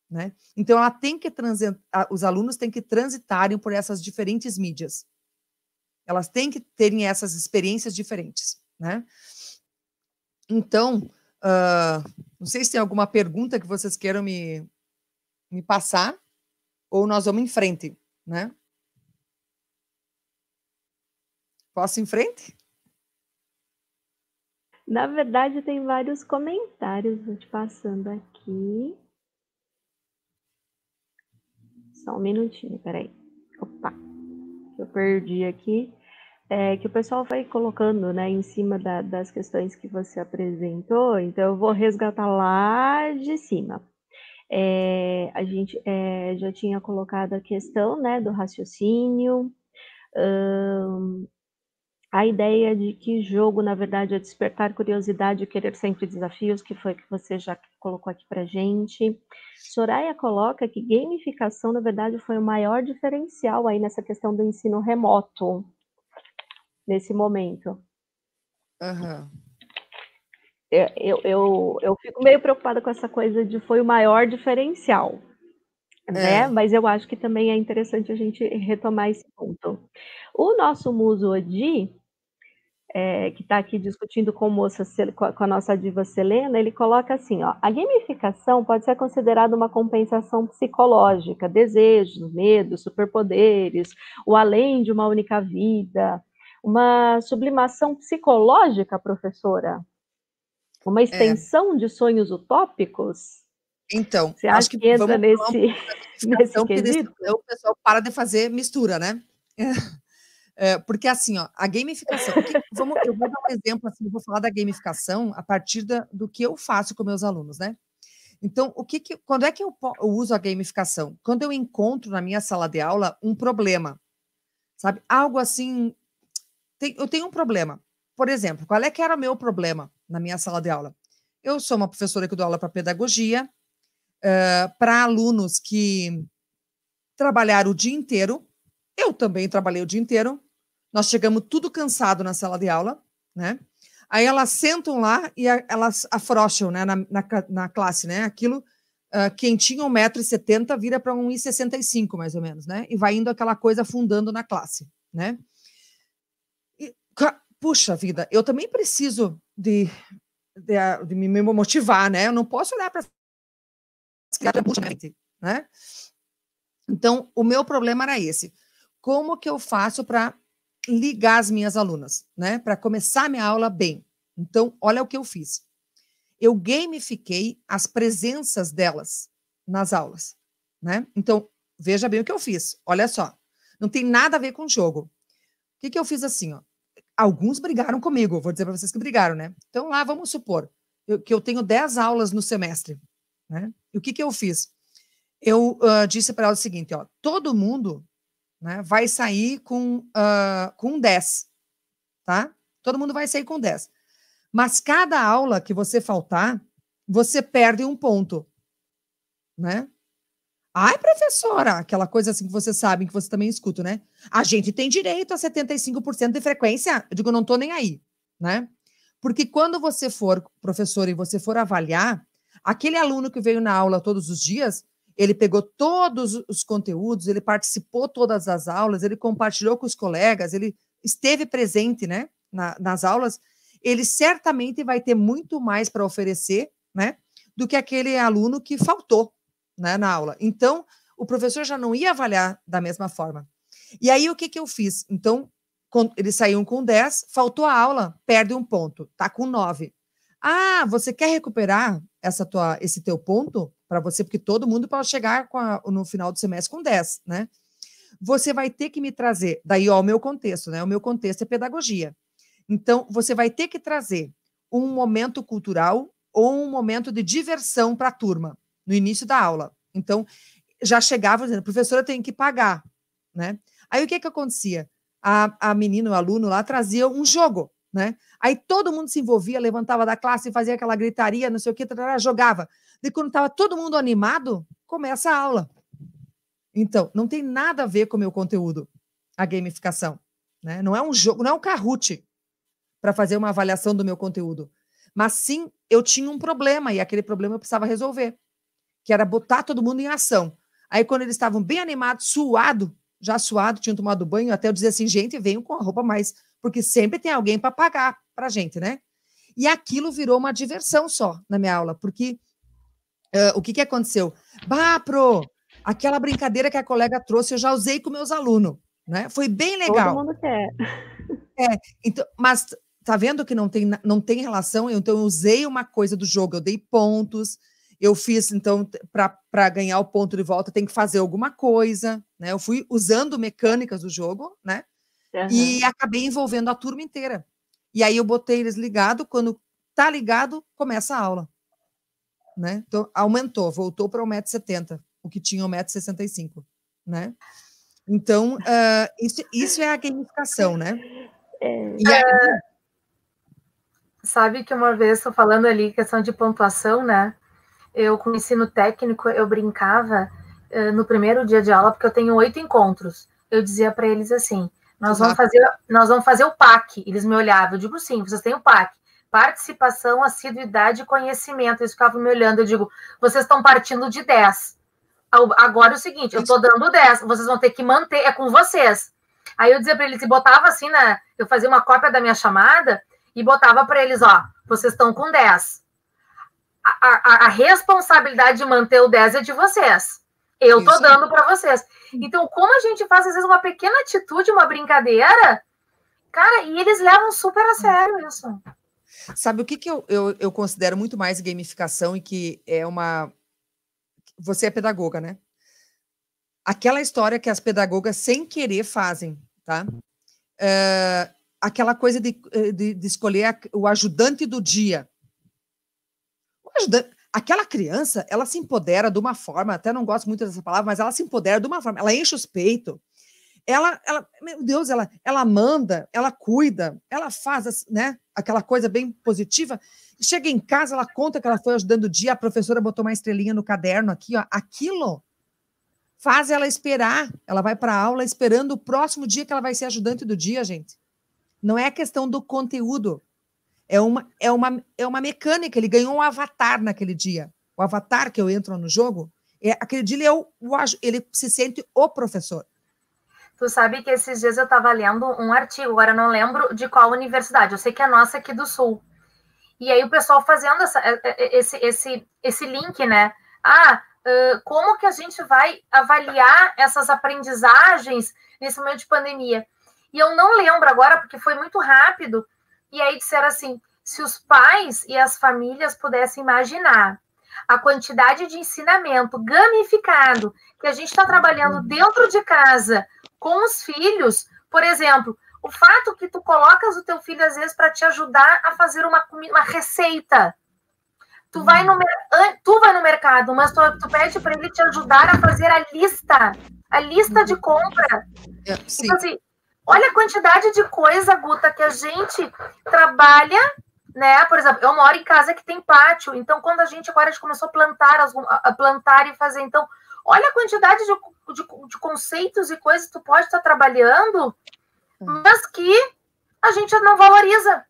né? Então, ela tem que os alunos têm que transitarem por essas diferentes mídias. Elas têm que terem essas experiências diferentes, né? Então, uh, não sei se tem alguma pergunta que vocês queiram me, me passar ou nós vamos em frente, né? Posso ir em frente? Na verdade, tem vários comentários vou te passando aqui. Só um minutinho, peraí. Opa, eu perdi aqui. É, que o pessoal vai colocando né, em cima da, das questões que você apresentou, então eu vou resgatar lá de cima. É, a gente é, já tinha colocado a questão né, do raciocínio, a ideia de que jogo, na verdade, é despertar curiosidade e querer sempre desafios, que foi que você já colocou aqui para gente. Soraya coloca que gamificação, na verdade, foi o maior diferencial aí nessa questão do ensino remoto, nesse momento. Uhum eu, eu, eu fico meio preocupada com essa coisa de foi o maior diferencial. Né? É. Mas eu acho que também é interessante a gente retomar esse ponto. O nosso muso Odi, é, que está aqui discutindo com, moça, com a nossa diva Selena, ele coloca assim: ó, a gamificação pode ser considerada uma compensação psicológica, desejos, medos, superpoderes, o além de uma única vida, uma sublimação psicológica, professora. Uma é. extensão é. de sonhos utópicos? Então, Você acho que, que entra nesse, nesse quesito? o pessoal para de fazer mistura, né? É, porque assim, ó, a gamificação. Que, vamos, eu vou dar um exemplo, assim, vou falar da gamificação a partir da, do que eu faço com meus alunos, né? Então, o que, que quando é que eu, eu, uso a gamificação? Quando eu encontro na minha sala de aula um problema, sabe? Algo assim, tem, eu tenho um problema. Por exemplo, qual é que era o meu problema? na minha sala de aula. Eu sou uma professora que dou aula para pedagogia, uh, para alunos que trabalharam o dia inteiro. Eu também trabalhei o dia inteiro. Nós chegamos tudo cansado na sala de aula, né? Aí elas sentam lá e a, elas afrouxam né, na, na, na, classe, né? Aquilo, uh, quem tinha 1,70m vira para 1,65m, mais ou menos, né? E vai indo aquela coisa afundando na classe, né? E, puxa vida, eu também preciso de, de, de me motivar, né? Eu não posso olhar para né? Então, o meu problema era esse. Como que eu faço para ligar as minhas alunas, né? Para começar minha aula bem. Então, olha o que eu fiz. Eu gamifiquei as presenças delas nas aulas, né? Então, veja bem o que eu fiz. Olha só. Não tem nada a ver com jogo. O que, que eu fiz assim, ó? Alguns brigaram comigo, vou dizer para vocês que brigaram, né? Então, lá, vamos supor eu, que eu tenho 10 aulas no semestre, né? E o que, que eu fiz? Eu uh, disse para ela o seguinte, ó, todo mundo né, vai sair com, uh, com 10, tá? Todo mundo vai sair com 10. Mas cada aula que você faltar, você perde um ponto, né? Ai, professora, aquela coisa assim que você sabe, que você também escuta, né? A gente tem direito a 75% de frequência. Eu digo, não tô nem aí, né? Porque quando você for professor e você for avaliar, aquele aluno que veio na aula todos os dias, ele pegou todos os conteúdos, ele participou todas as aulas, ele compartilhou com os colegas, ele esteve presente, né, na, nas aulas, ele certamente vai ter muito mais para oferecer, né, do que aquele aluno que faltou, né, na aula. Então, o professor já não ia avaliar da mesma forma. E aí, o que, que eu fiz? Então, eles saíram com 10, faltou a aula, perde um ponto, tá com 9. Ah, você quer recuperar essa tua, esse teu ponto para você, porque todo mundo pode chegar a, no final do semestre com 10, né? Você vai ter que me trazer, daí ó, o meu contexto, né? O meu contexto é pedagogia. Então, você vai ter que trazer um momento cultural ou um momento de diversão para a turma no início da aula. Então, já chegava dizendo, professora, tem que pagar, né? Aí o que que acontecia? A, a menina, o aluno lá, trazia um jogo, né? Aí todo mundo se envolvia, levantava da classe, fazia aquela gritaria, não sei o que, jogava. E quando estava todo mundo animado, começa a aula. Então, não tem nada a ver com o meu conteúdo, a gamificação. Né? Não é um jogo, não é um Kahoot para fazer uma avaliação do meu conteúdo. Mas sim, eu tinha um problema e aquele problema eu precisava resolver que era botar todo mundo em ação. Aí, quando eles estavam bem animados, suado, já suado, tinham tomado banho, até eu dizia assim, gente, venham com a roupa mais, porque sempre tem alguém para pagar para gente, né? E aquilo virou uma diversão só na minha aula, porque uh, o que, que aconteceu? Bah, pro, aquela brincadeira que a colega trouxe, eu já usei com meus alunos, né? Foi bem legal. Todo mundo quer. É, então, mas tá vendo que não tem, não tem relação? Então, eu usei uma coisa do jogo, eu dei pontos, eu fiz, então, para ganhar o ponto de volta, tem que fazer alguma coisa, né? Eu fui usando mecânicas do jogo, né? Uhum. E acabei envolvendo a turma inteira. E aí eu botei eles ligado, quando tá ligado, começa a aula. Né? Então, aumentou, voltou para 1,70m, o que tinha 1,65m, né? Então, uh, isso, isso é a gamificação, né? É... E aí... é... Sabe que uma vez, estou falando ali, questão de pontuação, né? eu com ensino técnico, eu brincava uh, no primeiro dia de aula, porque eu tenho oito encontros. Eu dizia para eles assim: nós vamos, fazer, nós vamos fazer o PAC. Eles me olhavam, eu digo, sim, vocês têm o PAC. Participação, assiduidade e conhecimento. Eles ficavam me olhando, eu digo, vocês estão partindo de 10. Agora é o seguinte, eu estou dando 10, vocês vão ter que manter, é com vocês. Aí eu dizia para eles, e botava assim, na, eu fazia uma cópia da minha chamada e botava para eles, ó, vocês estão com 10 a, a, a responsabilidade de manter o 10 é de vocês. Eu Isso. tô dando para vocês. Então, como a gente faz, às vezes, uma pequena atitude, uma brincadeira, cara, e eles levam super a sério isso. Sabe o que, que eu, eu, eu considero muito mais gamificação e que é uma. Você é pedagoga, né? Aquela história que as pedagogas, sem querer, fazem, tá? Uh, aquela coisa de, eh, de, de escolher o ajudante do dia ajudando. Aquela criança, ela se empodera de uma forma, até não gosto muito dessa palavra, mas ela se empodera de uma forma, ela enche os peitos, ela, ela meu Deus, ela, ela manda, ela cuida, ela faz né, aquela coisa bem positiva. Chega em casa, ela conta que ela foi ajudando o dia, a professora botou uma estrelinha no caderno aqui, ó. Aquilo faz ela esperar. Ela vai para a aula esperando o próximo dia que ela vai ser ajudante do dia, gente. Não é questão do conteúdo, é uma, é, uma, é uma mecânica, ele ganhou um avatar naquele dia. O avatar que eu entro no jogo, é, aquele dia ele, é o, o, ele se sente o professor. Tu sabe que esses dias eu estava lendo um artigo, agora não lembro de qual universidade, eu sei que é nossa aqui do Sul. E aí o pessoal fazendo essa, é, é, é, esse, esse, esse link, né? Ah, como que a gente vai avaliar essas aprendizagens nesse momento de pandemia? E eu não lembro agora, porque foi muito rápido, e aí disseram assim: se os pais e as famílias pudessem imaginar a quantidade de ensinamento gamificado que a gente está trabalhando uhum. dentro de casa com os filhos, por exemplo, o fato que tu colocas o teu filho às vezes para te ajudar a fazer uma, uma receita. Tu vai, no, uhum. tu vai no mercado, mas tu, tu pede para ele te ajudar a fazer a lista, a lista de uhum. compra. É, então, assim, Olha a quantidade de coisa, Guta, que a gente trabalha, né? Por exemplo, eu moro em casa que tem pátio, então quando a gente agora a gente começou a plantar, a plantar e fazer, então, olha a quantidade de, de, de conceitos e coisas que tu pode estar trabalhando, mas que a gente não valoriza.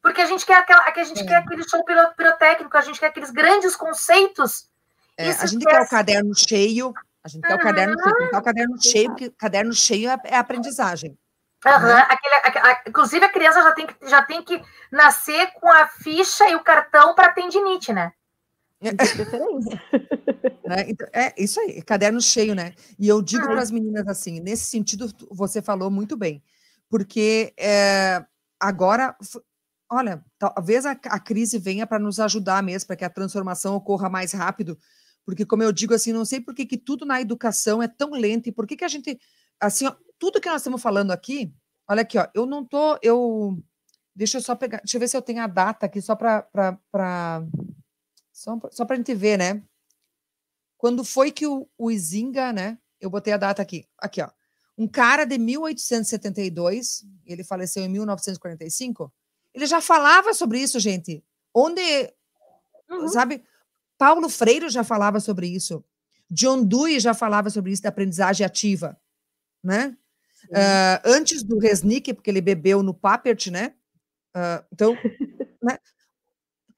Porque a gente quer aquela, a gente é. quer aquele show pirotécnico, a gente quer aqueles grandes conceitos. É, a gente quer o caderno cheio, a gente quer o caderno cheio. Quer o caderno cheio, porque caderno cheio é, é aprendizagem. Uhum. Uhum. Aquele, a, inclusive, a criança já tem, que, já tem que nascer com a ficha e o cartão para tendinite, né? É, né? Então, é isso aí, caderno cheio, né? E eu digo para as meninas assim, nesse sentido, você falou muito bem, porque é, agora, olha, talvez a, a crise venha para nos ajudar mesmo, para que a transformação ocorra mais rápido, porque, como eu digo, assim, não sei por que, que tudo na educação é tão lento e por que, que a gente. Assim, ó, tudo que nós estamos falando aqui, olha aqui, ó, eu não tô. Eu, deixa eu só pegar. Deixa eu ver se eu tenho a data aqui, só para. Só, só para a gente ver, né? Quando foi que o, o Izinga, né? Eu botei a data aqui. Aqui, ó. Um cara de 1872, ele faleceu em 1945, ele já falava sobre isso, gente. Onde, uhum. sabe, Paulo Freire já falava sobre isso. John Dewey já falava sobre isso da aprendizagem ativa, né? Uh, antes do Resnick, porque ele bebeu no Papert, né? Uh, então, né?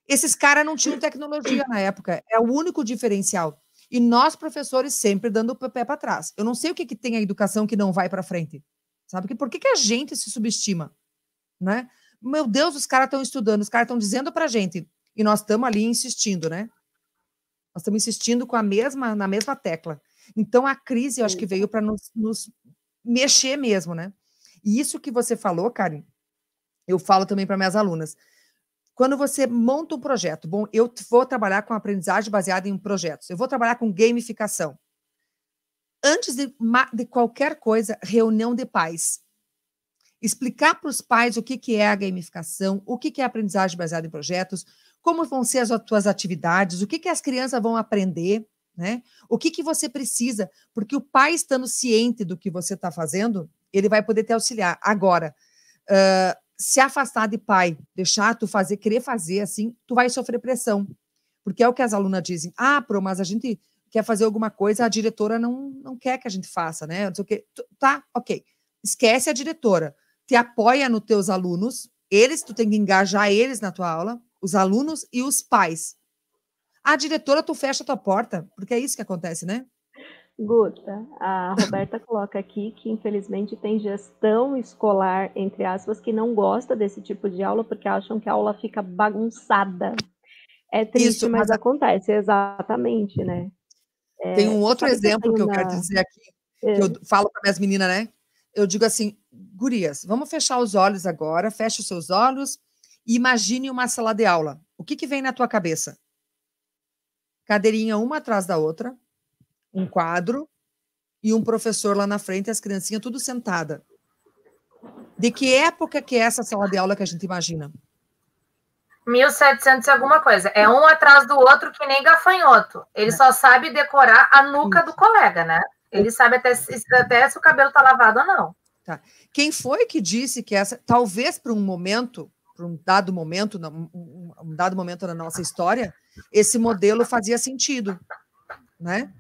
esses caras não tinham tecnologia na época. É o único diferencial. E nós, professores, sempre dando o pé para trás. Eu não sei o que, que tem a educação que não vai para frente. Sabe? por que, que a gente se subestima? Né? Meu Deus, os caras estão estudando, os caras estão dizendo para gente. E nós estamos ali insistindo, né? Nós estamos insistindo com a mesma, na mesma tecla. Então, a crise, eu acho que veio para nos, nos, mexer mesmo, né? E isso que você falou, Karen, eu falo também para minhas alunas. Quando você monta um projeto, bom, eu vou trabalhar com aprendizagem baseada em projetos, eu vou trabalhar com gamificação. Antes de, de qualquer coisa, reunião de pais. Explicar para os pais o que, que é a gamificação, o que, que é a aprendizagem baseada em projetos, como vão ser as tuas atividades, o que, que as crianças vão aprender, né? O que, que você precisa, porque o pai estando ciente do que você está fazendo, ele vai poder te auxiliar. Agora, uh, se afastar de pai, deixar tu fazer, querer fazer assim, tu vai sofrer pressão. Porque é o que as alunas dizem. Ah, Pro, mas a gente quer fazer alguma coisa, a diretora não, não quer que a gente faça, né? Não sei o quê. Tá, ok. Esquece a diretora. Te apoia nos teus alunos, eles, tu tem que engajar eles na tua aula, os alunos e os pais. A diretora, tu fecha a tua porta, porque é isso que acontece, né? Guta, a Roberta coloca aqui que infelizmente tem gestão escolar, entre aspas, que não gosta desse tipo de aula porque acham que a aula fica bagunçada. É triste, Isso, mas, mas acontece, exatamente, né? É, tem um outro exemplo que eu, que eu quero dizer aqui, é. que eu é. falo para minhas meninas, né? Eu digo assim, gurias, vamos fechar os olhos agora, fecha os seus olhos, Imagine uma sala de aula. O que, que vem na tua cabeça? Cadeirinha uma atrás da outra, um quadro e um professor lá na frente, as criancinhas tudo sentada. De que época que é essa sala de aula que a gente imagina? 1700 e alguma coisa. É um atrás do outro que nem gafanhoto. Ele é. só sabe decorar a nuca do colega, né? Ele sabe até se, até se o cabelo tá lavado ou não. Tá. Quem foi que disse que essa... Talvez para um momento por um dado momento, um dado momento na nossa história, esse modelo fazia sentido, né?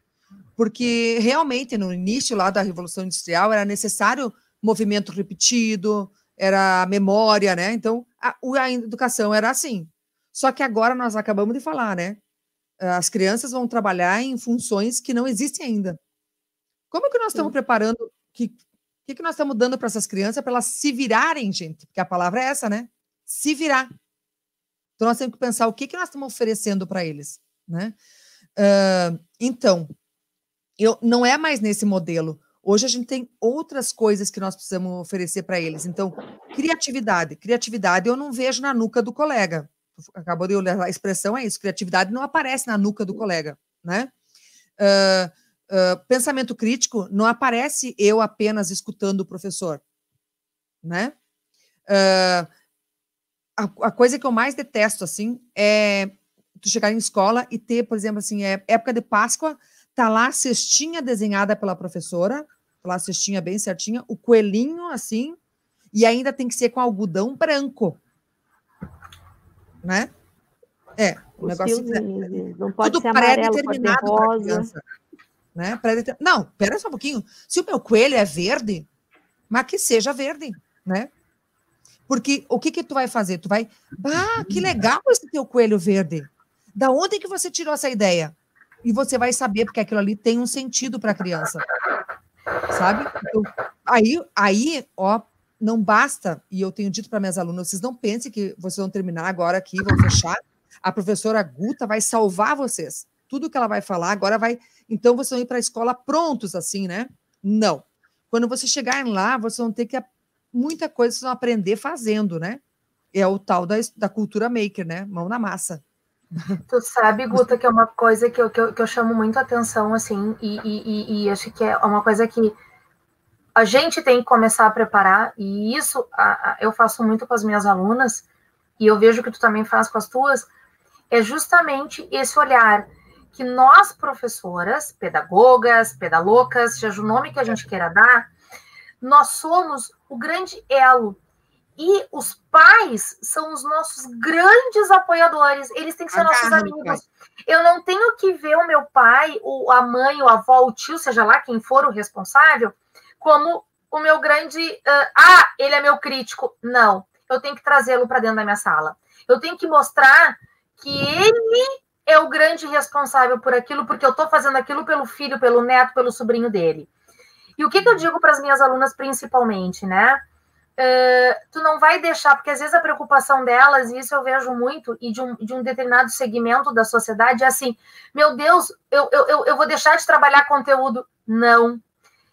Porque realmente no início lá da Revolução Industrial era necessário movimento repetido, era memória, né? Então a, a educação era assim. Só que agora nós acabamos de falar, né? As crianças vão trabalhar em funções que não existem ainda. Como que nós estamos Sim. preparando que que, que nós estamos dando para essas crianças para elas se virarem, gente? Porque a palavra é essa, né? se virar. Então, nós temos que pensar o que, que nós estamos oferecendo para eles. Né? Uh, então, eu, não é mais nesse modelo. Hoje a gente tem outras coisas que nós precisamos oferecer para eles. Então, criatividade. Criatividade eu não vejo na nuca do colega. Acabou de olhar a expressão, é isso. Criatividade não aparece na nuca do colega, né? Uh, uh, pensamento crítico não aparece eu apenas escutando o professor, né? Uh, a, a, coisa que eu mais detesto, assim, é tu chegar em escola e ter, por exemplo, assim, é época de Páscoa, tá lá a cestinha desenhada pela professora, tá lá a cestinha bem certinha, o coelhinho, assim, e ainda tem que ser com algodão branco. Né? É, o negócio filmes, não pode tudo ser amarelo, pré-determinado rosa. Criança, né? pré Não, pera só um pouquinho. Se o meu coelho é verde, mas que seja verde, né? Porque o que que tu vai fazer? Tu vai, ah, que legal esse teu coelho verde. Da onde que você tirou essa ideia? E você vai saber porque aquilo ali tem um sentido para a criança. Sabe? Então, aí, aí, ó, não basta, e eu tenho dito para minhas alunas, vocês não pensem que vocês vão terminar agora aqui, vão fechar. A professora Guta vai salvar vocês. Tudo que ela vai falar agora vai. Então vocês vão ir para a escola prontos, assim, né? Não. Quando você chegar lá, vocês vão ter que muita coisa vocês vão aprender fazendo, né? É o tal da, da cultura maker, né? Mão na massa. Tu sabe, Guta, que é uma coisa que eu, que eu, que eu chamo muito atenção, assim, e, e, e, acho que é uma coisa que a gente tem que começar a preparar, e isso a, a, eu faço muito com as minhas alunas, e eu vejo que tu também faz com as tuas, é justamente esse olhar que nós, professoras, pedagogas, pedalocas, seja o nome que a gente queira dar, nós somos o grande elo. E os pais são os nossos grandes apoiadores, eles têm que ser nossos amigos. Eu não tenho que ver o meu pai, ou a mãe, ou a avó, o tio, seja lá quem for o responsável, como o meu grande. Uh, ah, ele é meu crítico. Não, eu tenho que trazê-lo para dentro da minha sala. Eu tenho que mostrar que ele é o grande responsável por aquilo, porque eu estou fazendo aquilo pelo filho, pelo neto, pelo sobrinho dele. E o que, que eu digo para as minhas alunas principalmente, né? Uh, tu não vai deixar, porque às vezes a preocupação delas, e isso eu vejo muito, e de um, de um determinado segmento da sociedade, é assim: meu Deus, eu, eu, eu vou deixar de trabalhar conteúdo. Não.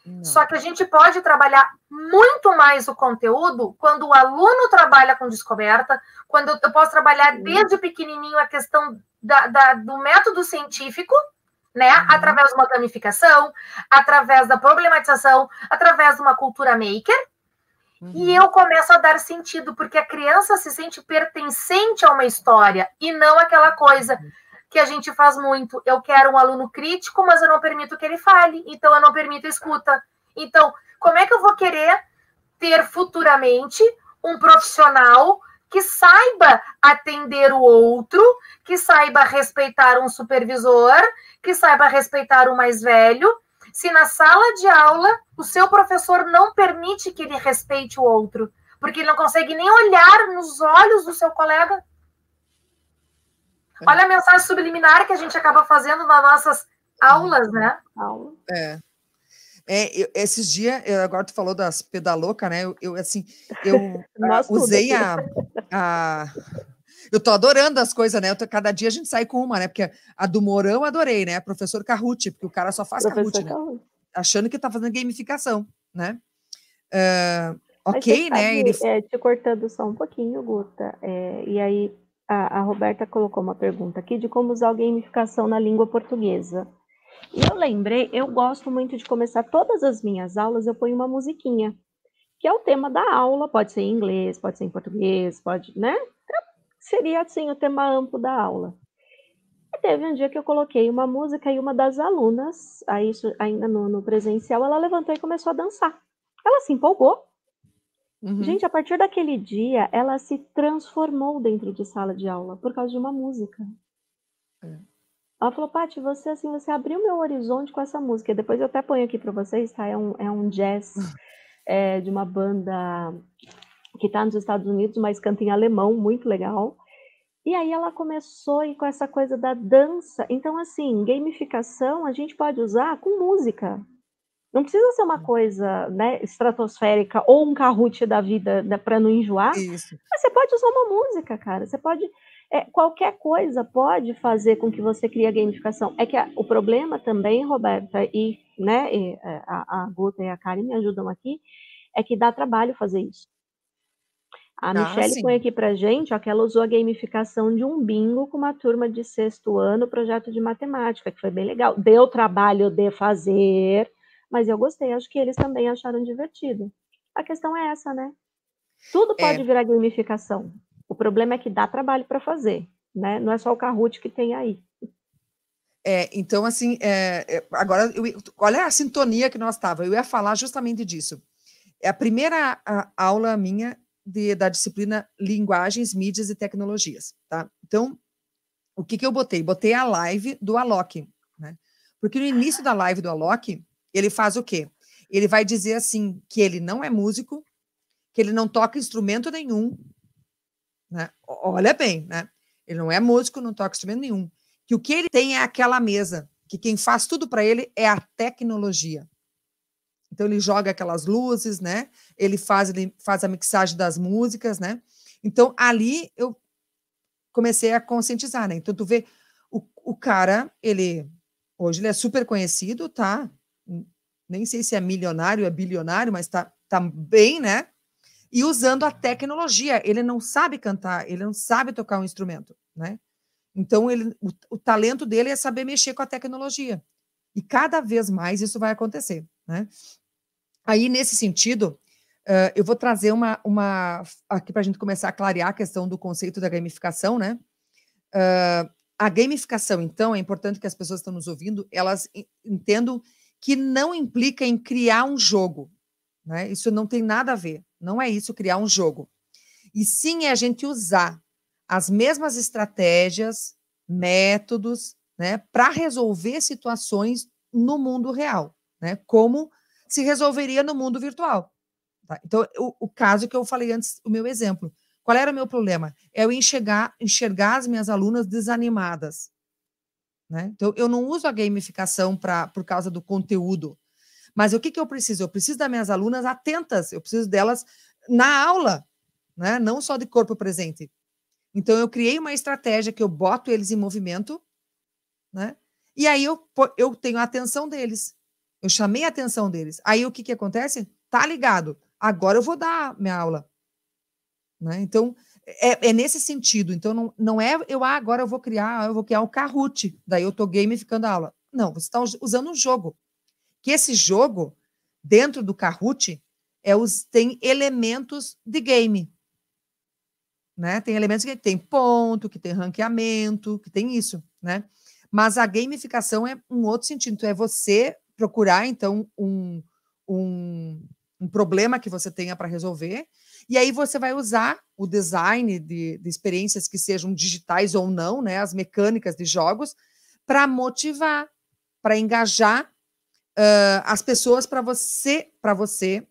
não. Só que a gente pode trabalhar muito mais o conteúdo quando o aluno trabalha com descoberta, quando eu, eu posso trabalhar desde pequenininho a questão da, da, do método científico, né? Uhum. Através de uma gamificação, através da problematização, através de uma cultura maker. Uhum. E eu começo a dar sentido, porque a criança se sente pertencente a uma história e não aquela coisa uhum. que a gente faz muito. Eu quero um aluno crítico, mas eu não permito que ele fale, então eu não permito escuta. Então, como é que eu vou querer ter futuramente um profissional que saiba atender o outro, que saiba respeitar um supervisor, que saiba respeitar o mais velho. Se na sala de aula o seu professor não permite que ele respeite o outro, porque ele não consegue nem olhar nos olhos do seu colega. É. Olha a mensagem subliminar que a gente acaba fazendo nas nossas aulas, né? É. É, eu, esses dias, eu, agora tu falou das pedalocas, né? Eu, eu, assim, eu Nossa, ah, usei a, a, Eu tô adorando as coisas, né? Tô, cada dia a gente sai com uma, né? Porque a, a do Morão adorei, né? Professor Carruti, porque o cara só faz Carruti, né? Achando que tá fazendo gamificação, né? Uh, ok, né? Sabe, Ele... é, te cortando só um pouquinho, Guta. É, e aí, a, a Roberta colocou uma pergunta aqui de como usar a gamificação na língua portuguesa. E eu lembrei, eu gosto muito de começar todas as minhas aulas, eu ponho uma musiquinha, que é o tema da aula, pode ser em inglês, pode ser em português, pode, né? Então, seria assim o tema amplo da aula. E teve um dia que eu coloquei uma música e uma das alunas, aí isso ainda no, no presencial, ela levantou e começou a dançar. Ela se empolgou. Uhum. Gente, a partir daquele dia, ela se transformou dentro de sala de aula por causa de uma música. É. Ela falou, Paty, você assim, você abriu meu horizonte com essa música. Depois eu até ponho aqui para vocês, tá? É um, é um jazz é, de uma banda que está nos Estados Unidos, mas canta em alemão, muito legal. E aí ela começou e com essa coisa da dança. Então, assim, gamificação a gente pode usar com música. Não precisa ser uma coisa né, estratosférica ou um Kahoot da vida né, para não enjoar. Isso. Mas você pode usar uma música, cara. Você pode é, qualquer coisa pode fazer com que você crie a gamificação. É que a, o problema também, Roberta, e, né, e, é, a, a Guta e a Karen me ajudam aqui, é que dá trabalho fazer isso. A ah, Michelle põe aqui pra gente, ó, que ela usou a gamificação de um bingo com uma turma de sexto ano, projeto de matemática, que foi bem legal. Deu trabalho de fazer, mas eu gostei, acho que eles também acharam divertido. A questão é essa, né? Tudo é. pode é. virar gamificação problema é que dá trabalho para fazer, né? Não é só o Kahoot que tem aí. É, então, assim, é, é agora, eu, olha é a sintonia que nós tava. Eu ia falar justamente disso. É a primeira a aula minha de, da disciplina Linguagens, Mídias e Tecnologias, tá? Então, o que, que eu botei? Botei a live do Alok, né? Porque no início da live do Alok, ele faz o quê? Ele vai dizer, assim, que ele não é músico, que ele não toca instrumento nenhum, né? Olha bem, né? Ele não é músico, não toca instrumento nenhum. Que o que ele tem é aquela mesa, que quem faz tudo para ele é a tecnologia. Então ele joga aquelas luzes, né? Ele faz, ele faz a mixagem das músicas, né? Então ali eu comecei a conscientizar, né? Então tu vê o, o cara, ele hoje ele é super conhecido, tá? Nem sei se é milionário, é bilionário, mas tá, tá bem, né? e usando a tecnologia. Ele não sabe cantar, ele não sabe tocar um instrumento, né? Então, ele, o, o talento dele é saber mexer com a tecnologia. E cada vez mais isso vai acontecer, né? Aí, nesse sentido, uh, eu vou trazer uma, uma aqui para a gente começar a clarear a questão do conceito da gamificação, né? Uh, a gamificação, então, é importante que as pessoas que estão nos ouvindo, elas entendam que não implica em criar um jogo, né? Isso não tem nada a ver. Não é isso criar um jogo. E sim é a gente usar as mesmas estratégias, métodos, né, para resolver situações no mundo real, né, como se resolveria no mundo virtual. Tá? Então, o, o, caso que eu falei antes, o meu exemplo. Qual era o meu problema? É eu enxergar, enxergar as minhas alunas desanimadas. Né? Então, eu não uso a gamificação pra, por causa do conteúdo. Mas o que, que eu preciso? Eu preciso das minhas alunas atentas, eu preciso delas na aula, né? não só de corpo presente. Então, eu criei uma estratégia que eu boto eles em movimento, né? e aí eu, eu tenho a atenção deles. Eu chamei a atenção deles. Aí o que, que acontece? Tá ligado. Agora eu vou dar minha aula. Né? Então, é, é, nesse sentido. Então, não, não é eu, ah, agora eu vou criar, eu vou criar um Kahoot, daí eu tô gamificando a aula. Não, você está usando um jogo que esse jogo, dentro do Kahoot, é os, tem elementos de game. Né? Tem elementos que tem ponto, que tem ranqueamento, que tem isso, né? Mas a gamificação é um outro sentido. Então, é você procurar, então, um, um, um problema que você tenha para resolver, e aí você vai usar o design de, de, experiências que sejam digitais ou não, né? As mecânicas de jogos, para motivar, para engajar uh, as pessoas para você, para você,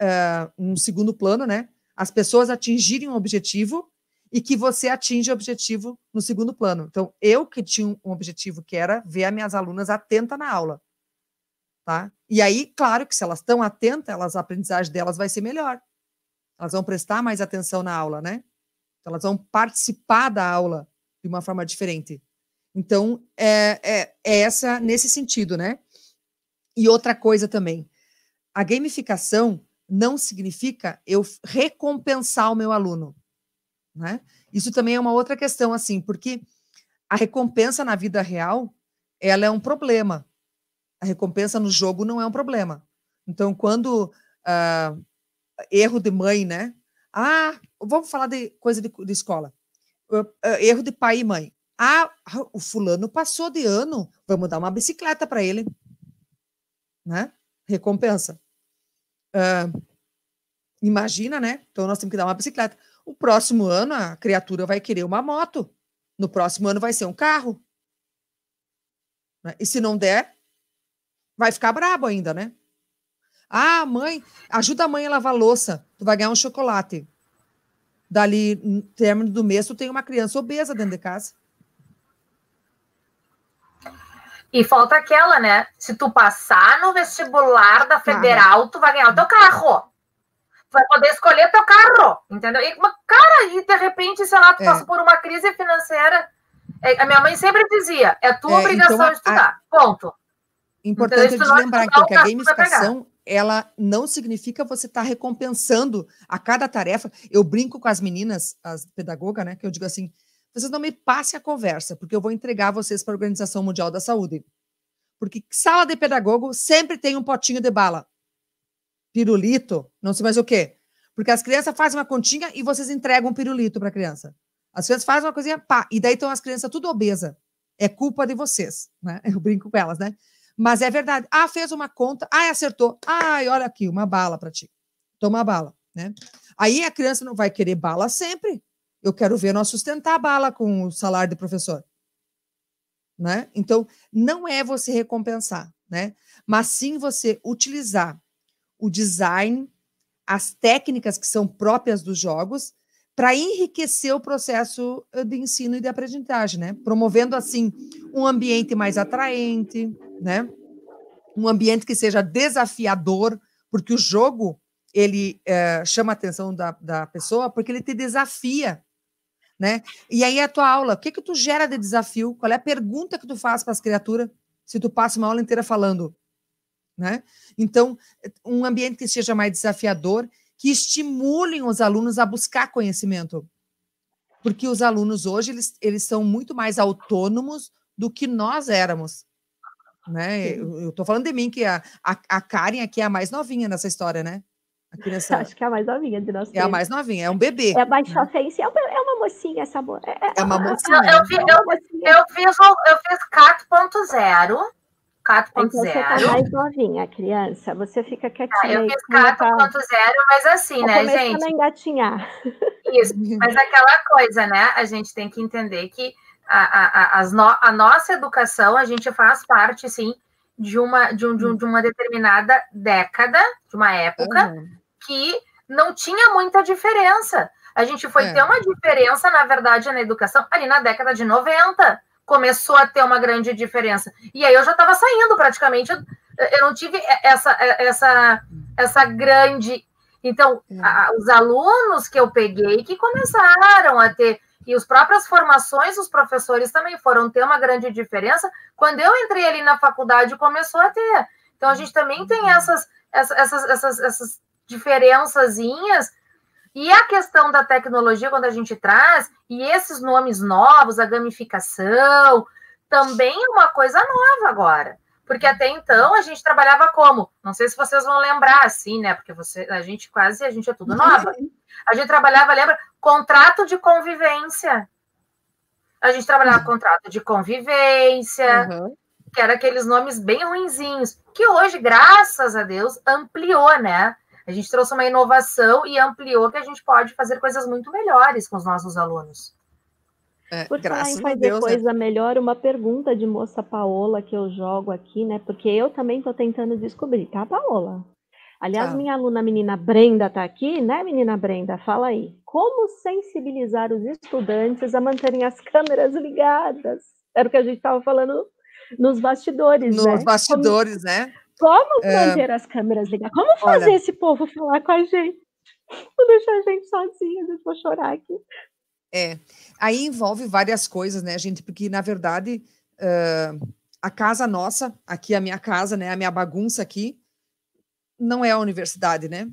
uh, um segundo plano, né? As pessoas atingirem um objetivo e que você atinge o objetivo no segundo plano. Então, eu que tinha um objetivo que era ver as minhas alunas atentas na aula. Tá? E aí, claro que se elas estão atentas, elas, a aprendizagem delas vai ser melhor. Elas vão prestar mais atenção na aula, né? Então, elas vão participar da aula de uma forma diferente. Então, é, é, é essa nesse sentido, né? E outra coisa também, a gamificação não significa eu recompensar o meu aluno, né? Isso também é uma outra questão, assim, porque a recompensa na vida real, ela é um problema. A recompensa no jogo não é um problema. Então, quando uh, erro de mãe, né? Ah, vamos falar de coisa de, de escola. Uh, uh, erro de pai e mãe. Ah, o fulano passou de ano, vamos dar uma bicicleta para ele né? Recompensa. Uh, imagina, né? Então nós temos que dar uma bicicleta. O próximo ano a criatura vai querer uma moto. No próximo ano vai ser um carro. Né? E se não der, vai ficar brabo ainda, né? Ah, mãe, ajuda a mãe a lavar a louça. Tu vai ganhar um chocolate. Dali, no término do mês, tu tem uma criança obesa dentro de casa. E falta aquela, né? Se tu passar no vestibular da federal, tu vai ganhar o teu carro. Tu vai poder escolher teu carro, entendeu? E, cara, e de repente, sei lá, tu é. passa por uma crise financeira. É, a minha mãe sempre dizia: é tua é, então obrigação então, de estudar. A... Ponto. Importante então, de é lembrar então, que a gamificação ela não significa você estar tá recompensando a cada tarefa. Eu brinco com as meninas, as pedagogas, né? Que eu digo assim: vocês não me passem a conversa, porque eu vou entregar vocês para a Organização Mundial da Saúde. Porque sala de pedagogo sempre tem um potinho de bala. Pirulito, não sei mais o quê. Porque as crianças fazem uma continha e vocês entregam um pirulito para a criança. As crianças fazem uma coisinha, pá, e daí estão as crianças tudo obesa. É culpa de vocês, né? Eu brinco com elas, né? Mas é verdade. Ah, fez uma conta, ah, acertou. Ai, olha aqui, uma bala para ti. Toma a bala, né? Aí a criança não vai querer bala sempre. Eu quero ver nós sustentar a bala com o salário do professor. Né? Então, não é você recompensar, né? mas sim você utilizar o design, as técnicas que são próprias dos jogos, para enriquecer o processo eh, de ensino e de aprendizagem, né? promovendo, assim, um ambiente mais atraente, né? um ambiente que seja desafiador, porque o jogo ele é, chama a atenção da, da pessoa porque ele te desafia né? E aí é a tua aula, o que que tu gera de desafio? Qual é a pergunta que tu faz para as criaturas se tu passa uma aula inteira falando, né? Então, um ambiente que seja mais desafiador, que estimulem os alunos a buscar conhecimento. Porque os alunos hoje, eles, eles são muito mais autônomos do que nós éramos. Né? Eu, estou falando de mim, que a, a, a Karen aqui é a mais novinha nessa história, né? Criança... Acho que é a mais novinha de nós. É a mais novinha, é um bebê. É a mais é, é uma mocinha essa boa. É, é, é, uma mocinha. Eu, eu, vi, eu, eu, fiz, eu fiz Cato.0. Então você tá mais novinha, criança. Você fica quietinha. Ah, eu fiz 4.0, tá... mas assim, tá né, gente? a engatinhar. Isso, mas aquela coisa, né? A gente tem que entender que a, a, a, no... a nossa educação, a gente faz parte, sim, de uma, de, um, de, um, de uma determinada década, de uma época, uhum. que não tinha muita diferença. A gente foi é. ter uma diferença, na verdade, na educação ali na década de 90. Começou a ter uma grande diferença. E aí eu já estava saindo praticamente. Eu, eu não tive essa, essa, essa grande. Então, é. a, os alunos que eu peguei que começaram a ter e as próprias formações, os professores também foram ter uma grande diferença quando eu entrei ali na faculdade começou a ter. Então a gente também tem uhum. essas, essas, essas, essas diferençazinhas. E a questão da tecnologia, quando a gente traz, e esses nomes novos, a gamificação, também é uma coisa nova agora. Porque até então a gente trabalhava como? Não sei se vocês vão lembrar, assim, né? Porque você, a gente quase, a gente é tudo uhum. nova. A gente trabalhava, lembra? Contrato de convivência. A gente trabalhava uhum. contrato de convivência, uhum. que era aqueles nomes bem ruinzinhos, que hoje, graças a Deus, ampliou, né? A gente trouxe uma inovação e ampliou que a gente pode fazer coisas muito melhores com os nossos alunos. É, Por falar em fazer Deus, né? coisa né? melhor, uma pergunta de moça Paola que eu jogo aqui, né? Porque eu também estou tentando descobrir, tá, Paola? Aliás, ah. minha aluna menina Brenda está aqui, né, menina Brenda? Fala aí. Como sensibilizar os estudantes a manterem as câmeras ligadas? Era o que a gente estava falando nos bastidores, nos né? Nos bastidores, como, né? Como é. manter as câmeras ligadas? Como fazer Olha... esse povo falar com a gente? Não deixar a gente sozinha, eu vou chorar aqui. É, aí envolve várias coisas, né, gente? Porque, na verdade, uh, a casa nossa, aqui a minha casa, né, a minha bagunça aqui, não é a universidade, né?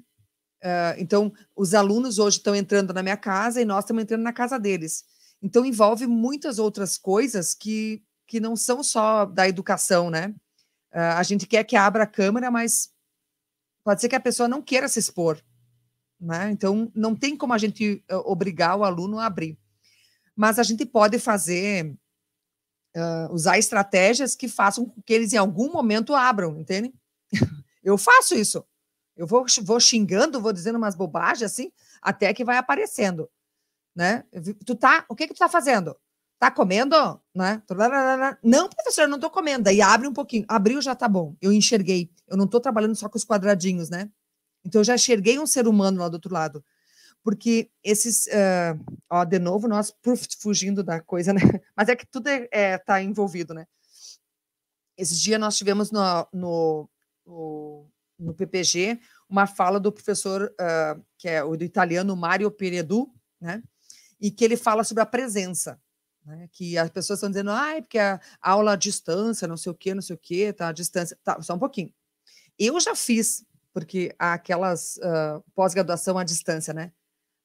Uh, então, os alunos hoje estão entrando na minha casa e nós estamos entrando na casa deles. Então, envolve muitas outras coisas que, que não são só da educação, né? Uh, a gente quer que abra a câmera, mas pode ser que a pessoa não queira se expor. Né? Então, não tem como a gente ah, obrigar o aluno a abrir. Mas a gente pode fazer Uh, usar estratégias que façam com que eles em algum momento abram, entende? Eu faço isso. Eu vou, vou xingando, vou dizendo umas bobagens assim, até que vai aparecendo, né? Tu tá, o que que tu tá fazendo? Tá comendo, né? Não, professor, eu não tô comendo. E abre um pouquinho. Abriu já tá bom. Eu enxerguei. Eu não tô trabalhando só com os quadradinhos, né? Então eu já enxerguei um ser humano lá do outro lado. Porque esses, uh, ó, de novo nós fugindo da coisa, né? Mas é que tudo é, é tá envolvido, né? Esses dias nós tivemos no, no o, no PPG uma fala do professor, uh, que é o do italiano Mario Peredu, né? e que ele fala sobre a presença. Né? Que as pessoas estão dizendo, ah, é porque a aula à distância, não sei o quê, não sei o quê, tá à distância. Tá, só um pouquinho. Eu já fiz, porque há aquelas uh, pós-graduação à distância, né?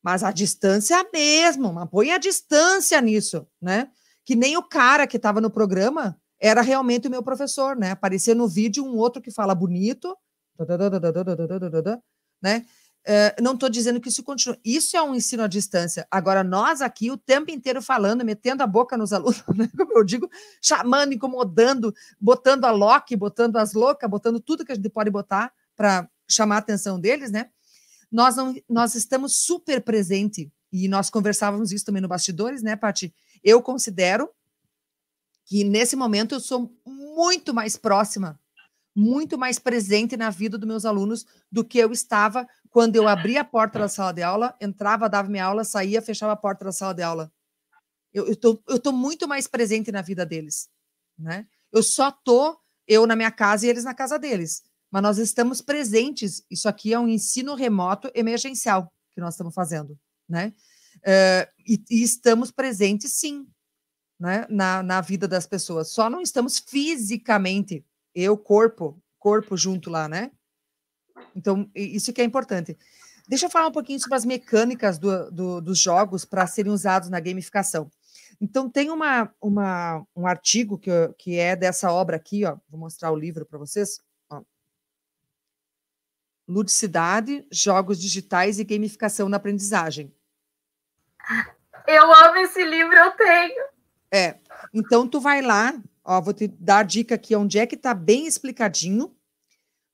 Mas a distância é mesmo, mas põe a distância nisso, né? Que nem o cara que estava no programa era realmente o meu professor, né? Aparecia no vídeo um outro que fala bonito, né? não estou dizendo que isso continua. Isso é um ensino à distância. Agora, nós aqui o tempo inteiro falando, metendo a boca nos alunos, né? como eu digo, chamando, incomodando, botando a Loki, botando as loucas, botando tudo que a gente pode botar para chamar a atenção deles, né? Nós, não, nós estamos super presente e nós conversávamos isso também no bastidores, né, Paty? Eu considero que nesse momento eu sou muito mais próxima, muito mais presente na vida dos meus alunos do que eu estava quando eu abria a porta da sala de aula, entrava, dava minha aula, saía, fechava a porta da sala de aula. Eu estou eu tô muito mais presente na vida deles, né? Eu só estou eu na minha casa e eles na casa deles, mas nós estamos presentes. Isso aqui é um ensino remoto emergencial que nós estamos fazendo, né? Uh, e, e estamos presentes, sim, né, na, na vida das pessoas. Só não estamos fisicamente, eu, corpo, corpo junto lá, né? Então, isso que é importante. Deixa eu falar um pouquinho sobre as mecânicas do, do, dos jogos para serem usados na gamificação. Então, tem uma, uma, um artigo que, que é dessa obra aqui, ó, vou mostrar o livro para vocês. Ó. Ludicidade, Jogos Digitais e Gamificação na Aprendizagem. Eu amo esse livro, eu tenho. É. Então tu vai lá, ó, vou te dar a dica aqui onde é que tá bem explicadinho.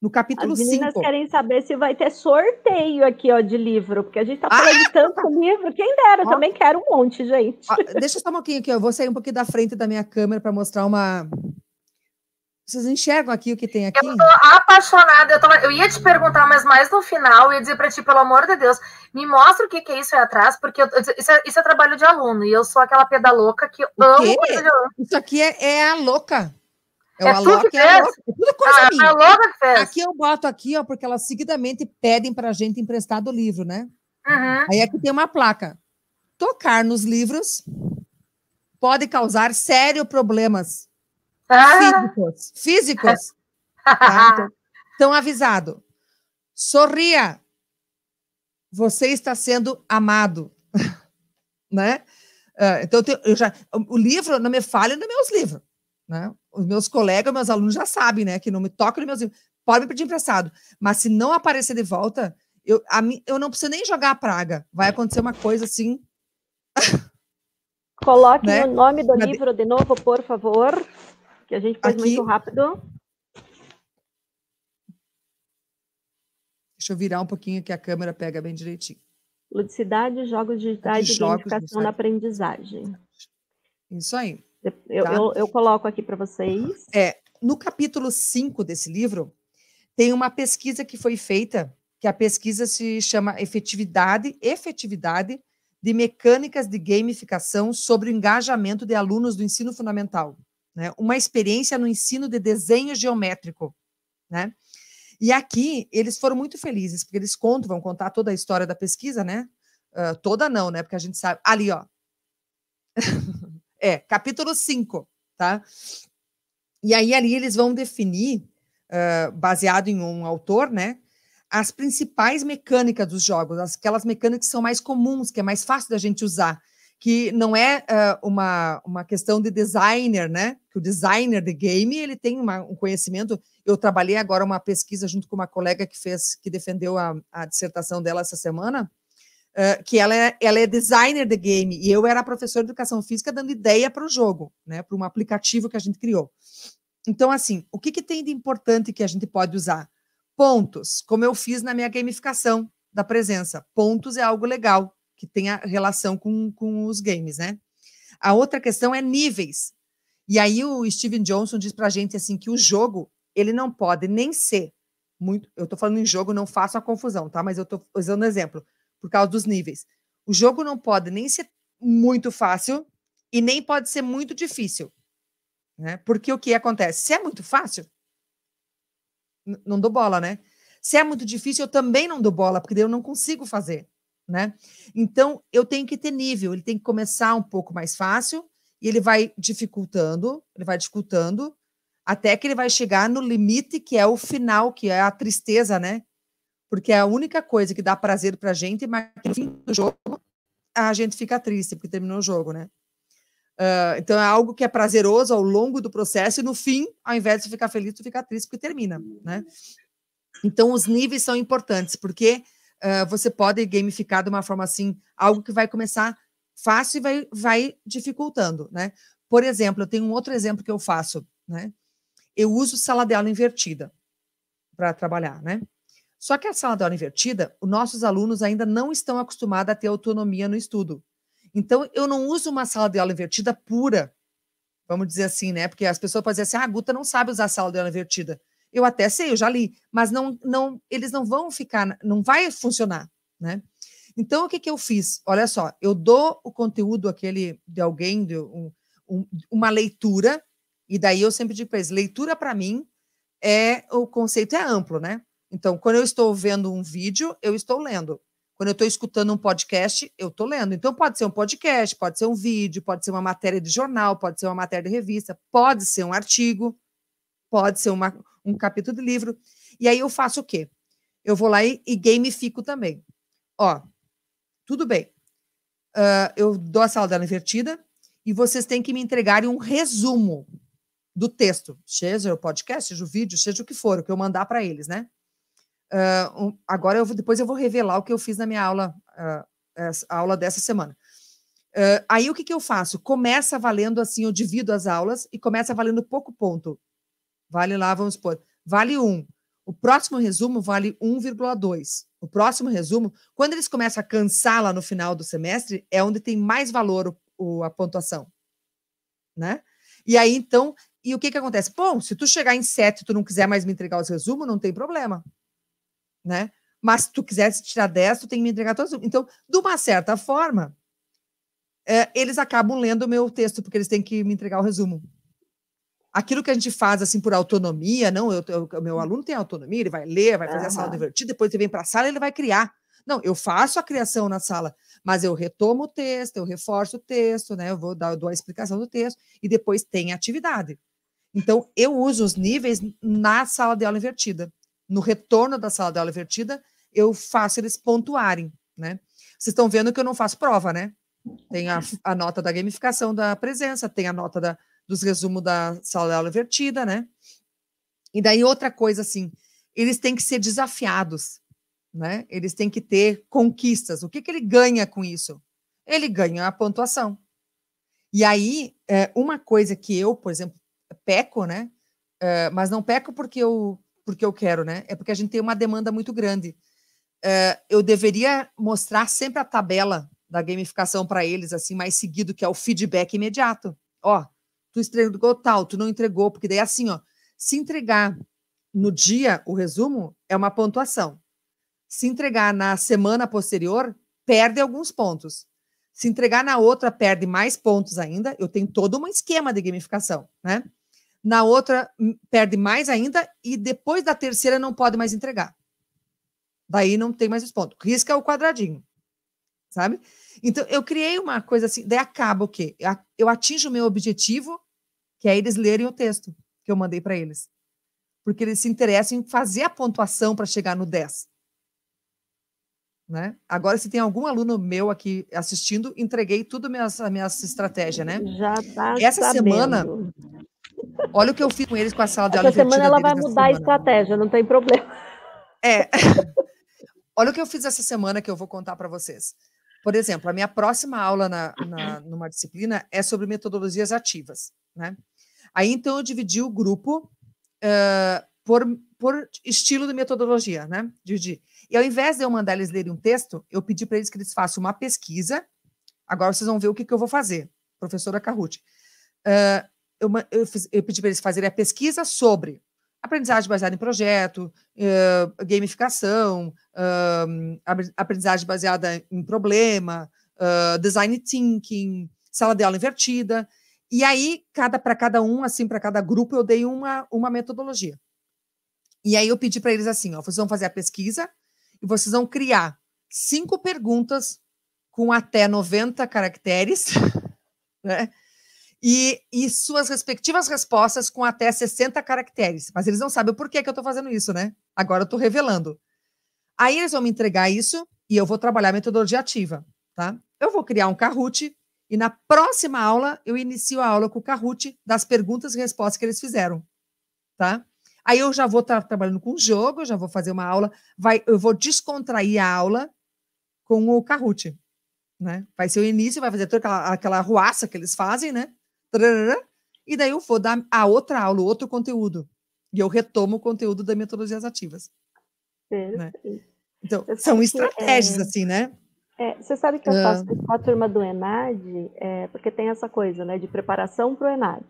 No capítulo 5. As meninas cinco. querem saber se vai ter sorteio aqui, ó, de livro, porque a gente tá ah! falando ah, de tanto livro. Quem dera, eu também quero um monte, gente. Ó, deixa só um pouquinho aqui, ó. Eu vou sair um pouquinho da frente da minha câmera para mostrar uma vocês enxergam aqui o que tem aqui? Eu tô apaixonada. Eu, tava, eu ia te perguntar, mas mais no final, eu ia dizer para ti, pelo amor de Deus, me mostra o que, que é isso aí atrás, porque eu, isso, é, isso, é, trabalho de aluno, e eu sou aquela peda louca que amo coisa de aluno. Isso aqui é, é a louca. É, é, a louca, é a louca, é tudo coisa ah, minha. A louca que fez. Aqui eu boto aqui, ó, porque elas seguidamente pedem para a gente emprestar o livro, né? Uhum. Aí aqui tem uma placa. Tocar nos livros pode causar sérios problemas Físicos. Ah. Físicos. tá? Então, avisado. Sorria. Você está sendo amado. né? Ah, então, eu já, o livro, não me falha nos meus livros. Né? Os meus colegas, meus alunos já sabem, né? Que não me tocam nos meus livros. Pode me pedir emprestado. Mas se não aparecer de volta, eu, a, eu não preciso nem jogar a praga. Vai acontecer uma coisa assim. Coloque né? o nome do Cadê? livro de novo, por favor que a gente faz Aqui... muito rápido. Deixa eu virar um pouquinho que a câmera pega bem direitinho. Ludicidade, jogos digitais e identificação da aprendizagem. Isso aí. Eu, tá? eu, eu coloco aqui para vocês. É, no capítulo 5 desse livro, tem uma pesquisa que foi feita, que a pesquisa se chama Efetividade, Efetividade de Mecânicas de Gamificação sobre o Engajamento de Alunos do Ensino Fundamental né? uma experiência no ensino de desenho geométrico. Né? E aqui eles foram muito felizes, porque eles contam, vão contar toda a história da pesquisa, né? Uh, toda não, né? Porque a gente sabe. Ali, ó. é, capítulo 5, tá? E aí ali eles vão definir, uh, baseado em um autor, né? As principais mecânicas dos jogos, aquelas mecânicas que são mais comuns, que é mais fácil da gente usar que não é uh, uma, uma questão de designer, né? Que o designer de game ele tem uma, um conhecimento. Eu trabalhei agora uma pesquisa junto com uma colega que fez, que defendeu a, a dissertação dela essa semana, uh, que ela é, ela é designer de game e eu era professora de educação física dando ideia para o jogo, né? Para um aplicativo que a gente criou. Então, assim, o que, que tem de importante que a gente pode usar? Pontos, como eu fiz na minha gamificação da presença. Pontos é algo legal que tem relação com, com os games, né? A outra questão é níveis. E aí o Steven Johnson diz para a gente assim que o jogo ele não pode nem ser muito. Eu estou falando em jogo, não faço a confusão, tá? Mas eu estou usando exemplo por causa dos níveis. O jogo não pode nem ser muito fácil e nem pode ser muito difícil, né? Porque o que acontece? Se é muito fácil, não dou bola, né? Se é muito difícil, eu também não dou bola, porque eu não consigo fazer né? Então, eu tenho que ter nível, ele tem que começar um pouco mais fácil e ele vai dificultando, ele vai dificultando até que ele vai chegar no limite que é o final, que é a tristeza, né? Porque é a única coisa que dá prazer pra gente, mas no fim do jogo a gente fica triste porque terminou o jogo, né? Uh, então é algo que é prazeroso ao longo do processo e no fim, ao invés de ficar feliz, tu fica triste porque termina, né? Então os níveis são importantes, porque uh, você pode gamificar de uma forma assim, algo que vai começar fácil e vai, vai dificultando, né? Por exemplo, eu tenho um outro exemplo que eu faço, né? Eu uso sala de aula invertida para trabalhar, né? Só que a sala de aula invertida, os nossos alunos ainda não estão acostumados a ter autonomia no estudo. Então, eu não uso uma sala de aula invertida pura, vamos dizer assim, né? Porque as pessoas podem dizer assim, ah, a Guta não sabe usar aula invertida eu até sei, eu já li, mas não, não, eles não vão ficar, não vai funcionar, né? Então, o que, que eu fiz? Olha só, eu dou o conteúdo aquele de alguém, de um, um, uma leitura, e daí eu sempre digo para eles, leitura para mim é, o conceito é amplo, né? Então, quando eu estou vendo um vídeo, eu estou lendo. Quando eu estou escutando um podcast, eu estou lendo. Então, pode ser um podcast, pode ser um vídeo, pode ser uma matéria de jornal, pode ser uma matéria de revista, pode ser um artigo, pode ser uma, um capítulo de livro. E aí eu faço o quê? Eu vou lá e, e gamifico também. Ó, tudo bem. Uh, eu dou a sala dela invertida e vocês têm que me entregarem um resumo do texto, seja o podcast, seja o vídeo, seja o que for, o que eu mandar para eles, né? Uh, um, agora eu vou, depois eu vou revelar o que eu fiz na minha aula, uh, essa, a aula dessa semana. Uh, aí o que, que eu faço? Começa valendo assim, eu divido as aulas e começa valendo pouco ponto. Vale lá, vamos supor, vale 1. O próximo resumo vale 1,2. O próximo resumo, quando eles começam a cansar lá no final do semestre, é onde tem mais valor o, o, a pontuação. Né? E aí, então, e o que que acontece? Bom, se tu chegar em 7 e tu não quiser mais me entregar os resumos, não tem problema, né? Mas se tu quiser tirar 10, tu tem que me entregar todos. Então, de uma certa forma, é, eles acabam lendo o meu texto, porque eles têm que me entregar o resumo aquilo que a gente faz assim por autonomia, não, eu, eu meu hum. aluno tem autonomia, ele vai ler, vai fazer uhum. a sala divertida, depois ele vem para a sala, ele vai criar. Não, eu faço a criação na sala, mas eu retomo o texto, eu reforço o texto, né? Eu vou dar eu dou a explicação do texto e depois tem atividade. Então, eu uso os níveis na sala de aula invertida. No retorno da sala de aula invertida, eu faço eles pontuarem, né? Vocês estão vendo que eu não faço prova, né? Tem a, a nota da gamificação da presença, tem a nota da, dos resumos da sala de aula invertida, né? E daí outra coisa assim, eles têm que ser desafiados, né? Eles têm que ter conquistas. O que, que ele ganha com isso? Ele ganha a pontuação. E aí, é, uma coisa que eu, por exemplo, peco, né? É, mas não peco porque eu porque eu quero, né? É porque a gente tem uma demanda muito grande. É, eu deveria mostrar sempre a tabela da gamificação para eles, assim, mais seguido, que é o feedback imediato. Ó, tu entregou tal, tu não entregou, porque daí é assim, ó, se entregar no dia o resumo é uma pontuação. Se entregar na semana posterior, perde alguns pontos. Se entregar na outra, perde mais pontos ainda. Eu tenho todo um esquema de gamificação, né? Na outra, hum, perde mais ainda e depois da terceira não pode mais entregar. Daí não tem mais os pontos. Risca o quadradinho, sabe? Então, eu criei uma coisa assim, daí acaba o quê? Eu atinjo o meu objetivo que é eles lerem o texto que eu mandei para eles. Porque eles se interessam em fazer a pontuação para chegar no 10. Né? Agora, se tem algum aluno meu aqui assistindo, entreguei tudo minhas minhas estratégia, né? Já tá Essa sabendo. semana, olha o que eu fiz com eles com a sala de aula. Essa semana ela vai mudar a estratégia, não tem problema. É. olha o que eu fiz essa semana que eu vou contar para vocês. Por exemplo, a minha próxima aula na, na, uhum. numa disciplina é sobre metodologias ativas. Né? Aí, então, eu dividi o grupo uh, por, por estilo de metodologia, né? Dividi. E ao invés de eu mandar eles lerem um texto, eu pedi para eles que eles façam uma pesquisa. Agora vocês vão ver o que, que eu vou fazer, professora Carruth. Uh, eu, eu, eu, pedi para eles fazerem a pesquisa sobre aprendizagem baseada em projeto, uh, gamificação, uh, aprendizagem baseada em problema, uh, design thinking, sala de aula invertida. E aí, cada para cada um, assim, para cada grupo, eu dei uma, uma metodologia. E aí eu pedi para eles assim: ó, vocês vão fazer a pesquisa e vocês vão criar cinco perguntas com até 90 caracteres, né? e, e suas respectivas respostas com até 60 caracteres. Mas eles não sabem o porquê que eu estou fazendo isso, né? Agora eu estou revelando. Aí eles vão me entregar isso e eu vou trabalhar a metodologia ativa, tá? Eu vou criar um Kahoot e na próxima aula eu inicio a aula com o Kahoot das perguntas e respostas que eles fizeram, tá? Aí eu já vou estar tá trabalhando com o jogo, já vou fazer uma aula, vai, eu vou descontrair a aula com o Kahoot, né? Vai ser o início, vai fazer toda aquela, aquela ruaça que eles fazem, né? trará, e daí eu vou dar a outra aula, outro conteúdo. E eu retomo o conteúdo das metodologias ativas. Né? Então, são estratégias, é... assim, né? É, você sabe que eu ah. faço uh... com a turma do Enad, é, porque tem essa coisa, né, de preparação para o Enad.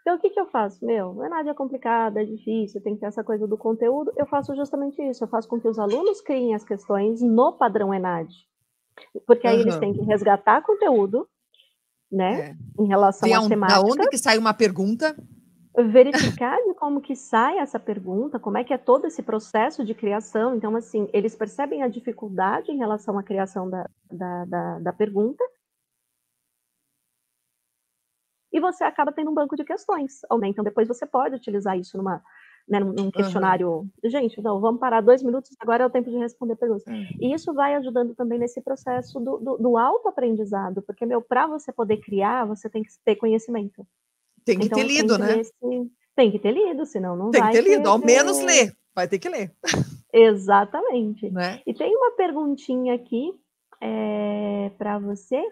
Então, o que, que eu faço? Meu, o Enad é complicado, é difícil, tem que ter essa coisa do conteúdo. Eu faço justamente isso, eu faço com que os alunos criem as questões no padrão Enad. Porque aí uhum. eles têm que resgatar conteúdo, né? É. Em relação à temática. Da onde que sai uma pergunta? Verificar de como que sai essa pergunta, como é que é todo esse processo de criação. Então, assim, eles percebem a dificuldade em relação à criação da, da, da, da pergunta. E você acaba tendo um banco de questões. Né? Então, depois você pode utilizar isso numa, né, num questionário. Uhum. Gente, não, vamos parar dois minutos, agora é o tempo de responder perguntas. Uhum. E isso vai ajudando também nesse processo do, do, do autoaprendizado, porque, meu, para você poder criar, você tem que ter conhecimento. Tem que então, ter lido, tem que né? Esse... Tem que ter lido, senão não tem vai. Tem que ter lido, ter... ao menos ler, vai ter que ler. Exatamente. Né? E tem uma perguntinha aqui é, eh, para você,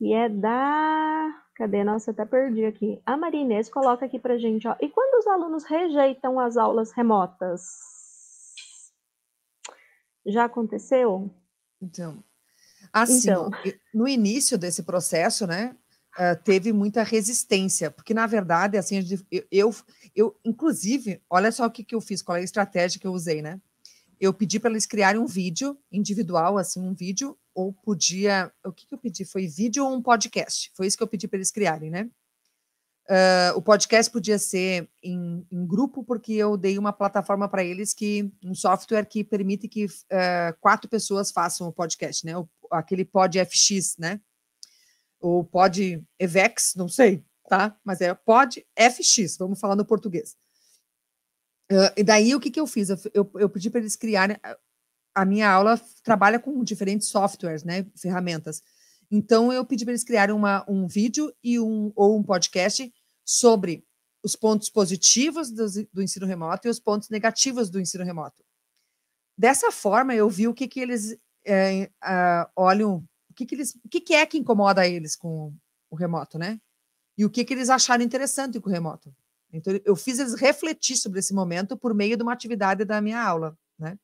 e é da Cadê? Nossa, até perdi aqui. A Marinês coloca aqui pra gente, ó. E quando os alunos rejeitam as aulas remotas? Já aconteceu? Então, assim, então. no início desse processo, né, eh, teve muita resistência, porque na verdade, assim, eu, eu, eu inclusive, olha só o que, que eu fiz, qual é a estratégia que eu usei, né? eu pedi para eles criarem um vídeo individual, assim, um vídeo, ou podia. O que, que eu pedi? Foi vídeo ou um podcast? Foi isso que eu pedi para eles criarem, né? Uh, o podcast podia ser em, em, grupo, porque eu dei uma plataforma para eles que um software que permite que uh, quatro pessoas façam o podcast, né? O, aquele Pod FX, né? Ou Pod Evex, não sei, tá? Mas é Pod FX, vamos falar no português. Uh, e daí o que, que eu fiz? Eu, eu, eu pedi para eles criarem. Eh, a, minha aula trabalha com diferentes softwares, né? Ferramentas. Então eu pedi para eles criarem uma, um vídeo e um, ou um podcast sobre os pontos positivos do, do, ensino remoto e os pontos negativos do ensino remoto. Dessa forma, eu vi o que, que eles é, uh, olham, o que, que eles, o que, que é que incomoda eles com o remoto, né? E o que, que eles acharam interessante com o remoto. Então, eu fiz eles refletir sobre esse momento por meio de uma atividade da minha aula, né?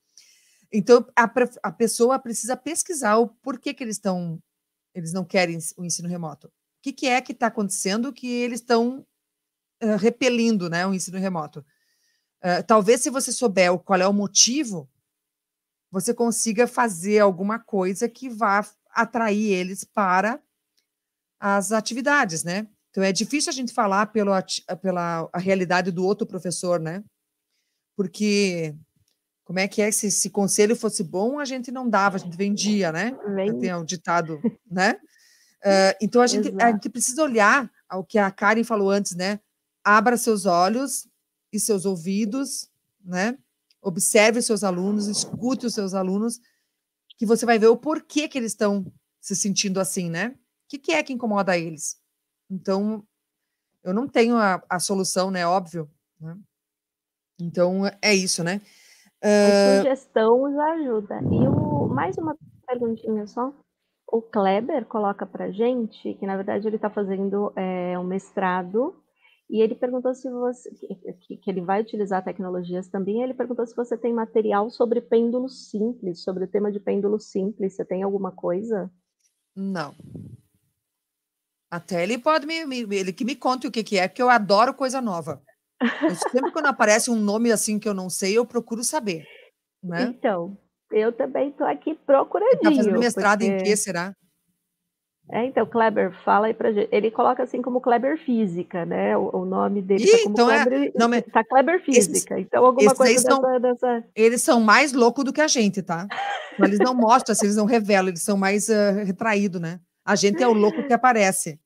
Então, a, a pessoa precisa pesquisar o porquê que eles estão, eles não querem o ensino remoto. O que, que é que está acontecendo que eles estão uh, repelindo, né, o ensino remoto? Uh, talvez se você souber qual é o motivo, você consiga fazer alguma coisa que vá atrair eles para as atividades, né? Então é difícil a gente falar pelo, pela a realidade do outro professor, né? Porque como é que é se, se conselho fosse bom, a gente não dava, a gente vendia, né? Tem um ditado, né? Uh, então a gente, Exato. a gente precisa olhar ao que a Karen falou antes, né? Abra seus olhos e seus ouvidos, né? Observe os seus alunos, escute os seus alunos, que você vai ver o porquê que eles estão se sentindo assim, né? O que, que é que incomoda eles? Então, eu não tenho a, a solução, né? Óbvio. Né? Então, é isso, né? Uh... A ah, sugestão já ajuda. E o, mais uma perguntinha só. O Kleber coloca para gente que, na verdade, ele está fazendo é, um mestrado e ele perguntou se você. Que, que, ele vai utilizar tecnologias também. Ele perguntou se você tem material sobre pêndulo simples, sobre o tema de pêndulo simples. Você tem alguma coisa? Não, até ele pode me, me, ele que me conte o que, que é, porque eu adoro coisa nova. Eu, sempre quando aparece um nome assim que eu não sei, eu procuro saber. Né? Então, eu também estou aqui procurando. Está fazendo mestrado porque... em que será? É, então, Kleber, fala aí pra gente. Ele coloca assim como Kleber Física, né? O, o nome dele tá Ih, tá então é Kleber, é, não, tá Kleber Física. Esses, então, alguma coisa dessa, são, dessa... Eles são mais loucos do que a gente, tá? Então, eles não mostram, assim, eles não revelam, eles são mais uh, ah, retraídos, né? A gente é o louco que aparece.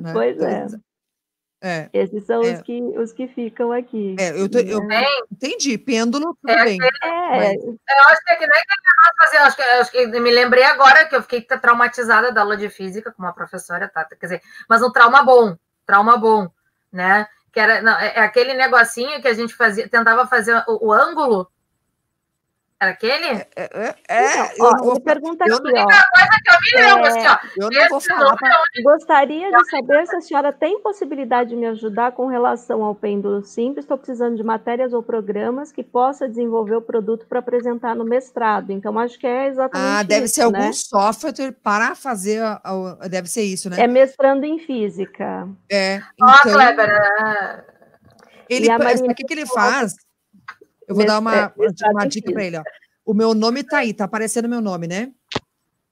Né? É. Pois é. é. Esses são é. os, que, os que ficam aqui. É, eu, tô, eu né? entendi, pêndulo também. É, é, Eu acho que é que nem fazer, acho que, acho que me lembrei agora que eu fiquei traumatizada da aula de física com uma professora, tá? Quer dizer, mas um trauma bom, trauma bom, né? Que era não, é, é aquele negocinho que a gente fazia, tentava fazer o, o ângulo era aquele? É, é, é, é então, ó, vou, pergunta aqui, ó. Que eu, me lembro, é, assim, ó, eu não vou falar. Pra... Tá? É Gostaria de saber se a senhora tem possibilidade de me ajudar com relação ao pêndulo simples. Estou precisando de matérias ou programas que possa desenvolver o produto para apresentar no mestrado. Então, acho que é exatamente Ah, deve isso, ser né? algum software para fazer... A, deve ser isso, né? É mestrando em física. É. Ó, então... Kleber... Ele, o que, que ele faz? Eu vou dar uma, é, uma dica para ele. Ó. O meu nome está aí, está aparecendo meu nome, né?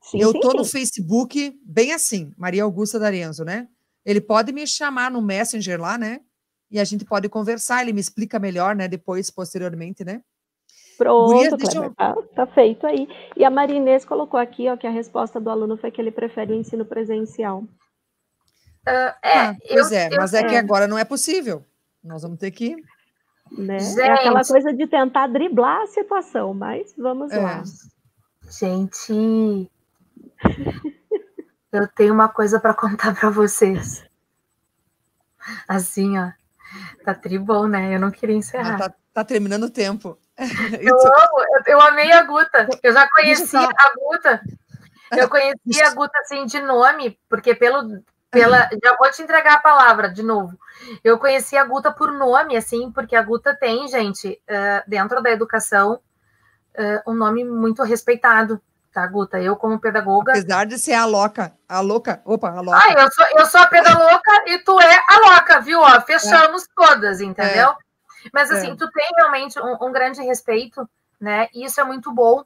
Sim, eu estou no Facebook, bem assim, Maria Augusta D'Arienzo, né? Ele pode me chamar no Messenger lá, né? E a gente pode conversar, ele me explica melhor, né? Depois, posteriormente, né? Pronto, Gurias, deixa eu... tá, tá, feito aí. E a Marinês colocou aqui ó, que a resposta do aluno foi que ele prefere o ensino presencial. Uh, é, ah, pois eu, é, eu, mas é, é que agora não é possível. Nós vamos ter que né? É Gente. É aquela coisa de tentar driblar a situação, mas vamos é. lá. Gente, eu tenho uma coisa para contar para vocês. Assim, ó, tá tribom, né? Eu não queria encerrar. Ah, tá, tá terminando o tempo. Eu amo, eu, eu, amei a Guta. Eu já conheci a Guta. Eu conheci a Guta assim de nome, porque pelo, pela. Já vou te entregar a palavra de novo. Eu conheci a Guta por nome, assim, porque a Guta tem, gente, eh, dentro da educação, eh, um nome muito respeitado, tá, Guta? Eu, como pedagoga. Apesar de ser a louca, a louca, opa, a louca. Ah, eu sou, eu sou a pedagoga e tu é a louca, viu? Ó, fechamos é. todas, entendeu? É. Mas assim, é. tu tem realmente um, um grande respeito, né? E isso é muito bom,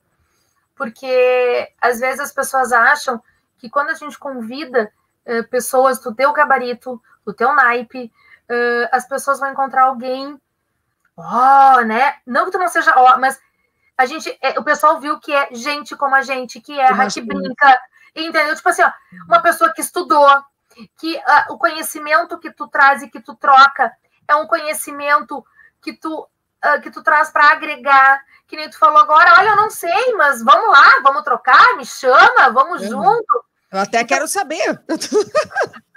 porque às vezes as pessoas acham que quando a gente convida eh, pessoas do teu gabarito, do teu naipe, uh, as pessoas vão encontrar alguém, ó, oh, né? Não que tu não seja ó, oh, mas a gente, é, o pessoal viu que é gente como a gente, que erra, que brinca, entendeu? Tipo assim, ó, uma pessoa que estudou, que uh, o conhecimento que tu traz e que tu troca é um conhecimento que tu ah, que tu traz para agregar, que nem tu falou agora, olha, eu não sei, mas vamos lá, vamos trocar, me chama, vamos é. junto. Eu até quero saber.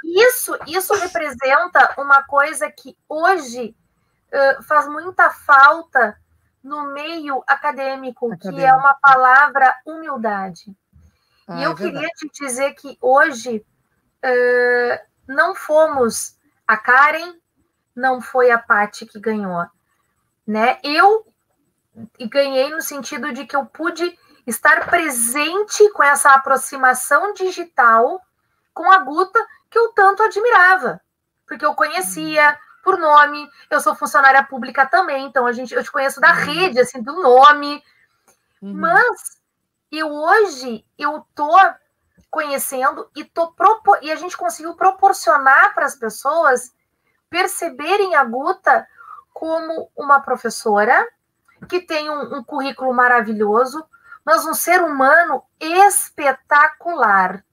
Isso, isso representa uma coisa que hoje uh, faz muita falta no meio acadêmico, acadêmico, que é uma palavra humildade. Ah, e é eu é queria te dizer que hoje uh, não fomos a Karen, não foi a Paty que ganhou, né? Eu ganhei no sentido de que eu pude estar presente com essa aproximação digital com a Guta que eu tanto admirava, porque eu conhecia por nome, eu sou funcionária pública também, então a gente eu te conheço da uhum. rede, assim, do nome. Uhum. Mas eu hoje eu tô conhecendo e tô propo e a gente conseguiu proporcionar para as pessoas perceberem a Guta como uma professora que tem um, um currículo maravilhoso, mas um ser humano espetacular.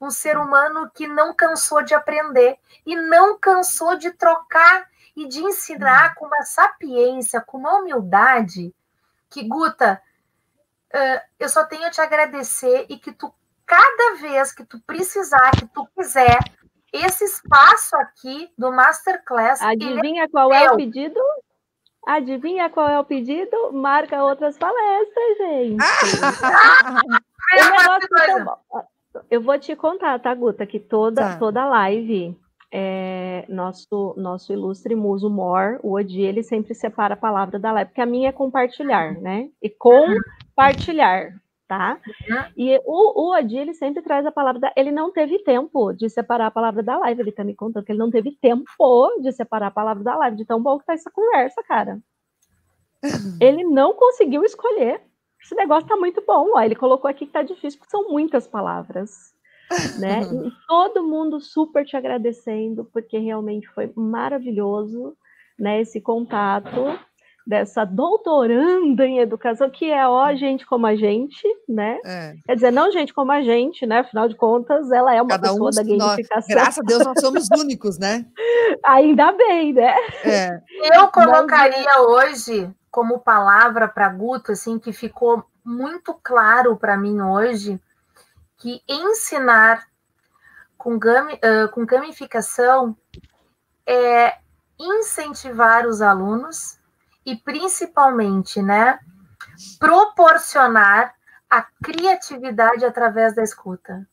Um ser humano que não cansou de aprender e não cansou de trocar e de ensinar com uma sapiência, com uma humildade, que Guta, eu só tenho a te agradecer e que tu, cada vez que tu precisar, que tu quiser, esse espaço aqui do Masterclass. É Adivinha é qual é o pedido? Adivinha qual é o pedido? Marca outras palestras, gente. Ah! negócio bom. Eu vou te contar, tá, Guta, que toda, tá. toda live, é, nosso, nosso ilustre muso Mor, o Odi, ele sempre separa a palavra da live, porque a minha é compartilhar, né? E compartilhar tá? Uhum. E o, o Adi, ele sempre traz a palavra, da, ele não teve tempo de separar a palavra da live, ele tá me contando que ele não teve tempo de separar a palavra da live, de tão bom que tá essa conversa, cara. ele não conseguiu escolher, esse negócio tá muito bom, ó, ele colocou aqui que tá difícil, porque são muitas palavras. Né? E todo mundo super te agradecendo, porque realmente foi maravilhoso né, esse contato dessa doutoranda em educação, que é ó, gente como a gente, né? É. Quer dizer, não gente como a gente, né? Afinal de contas, ela é uma Cada pessoa um da gamificação. Nós, graças a Deus, nós somos únicos, né? Ainda bem, né? É. Eu colocaria é. hoje como palavra para Guto, assim, que ficou muito claro para mim hoje, que ensinar com, gami, uh, com gamificação é incentivar os alunos e principalmente, né, proporcionar a criatividade através da escuta.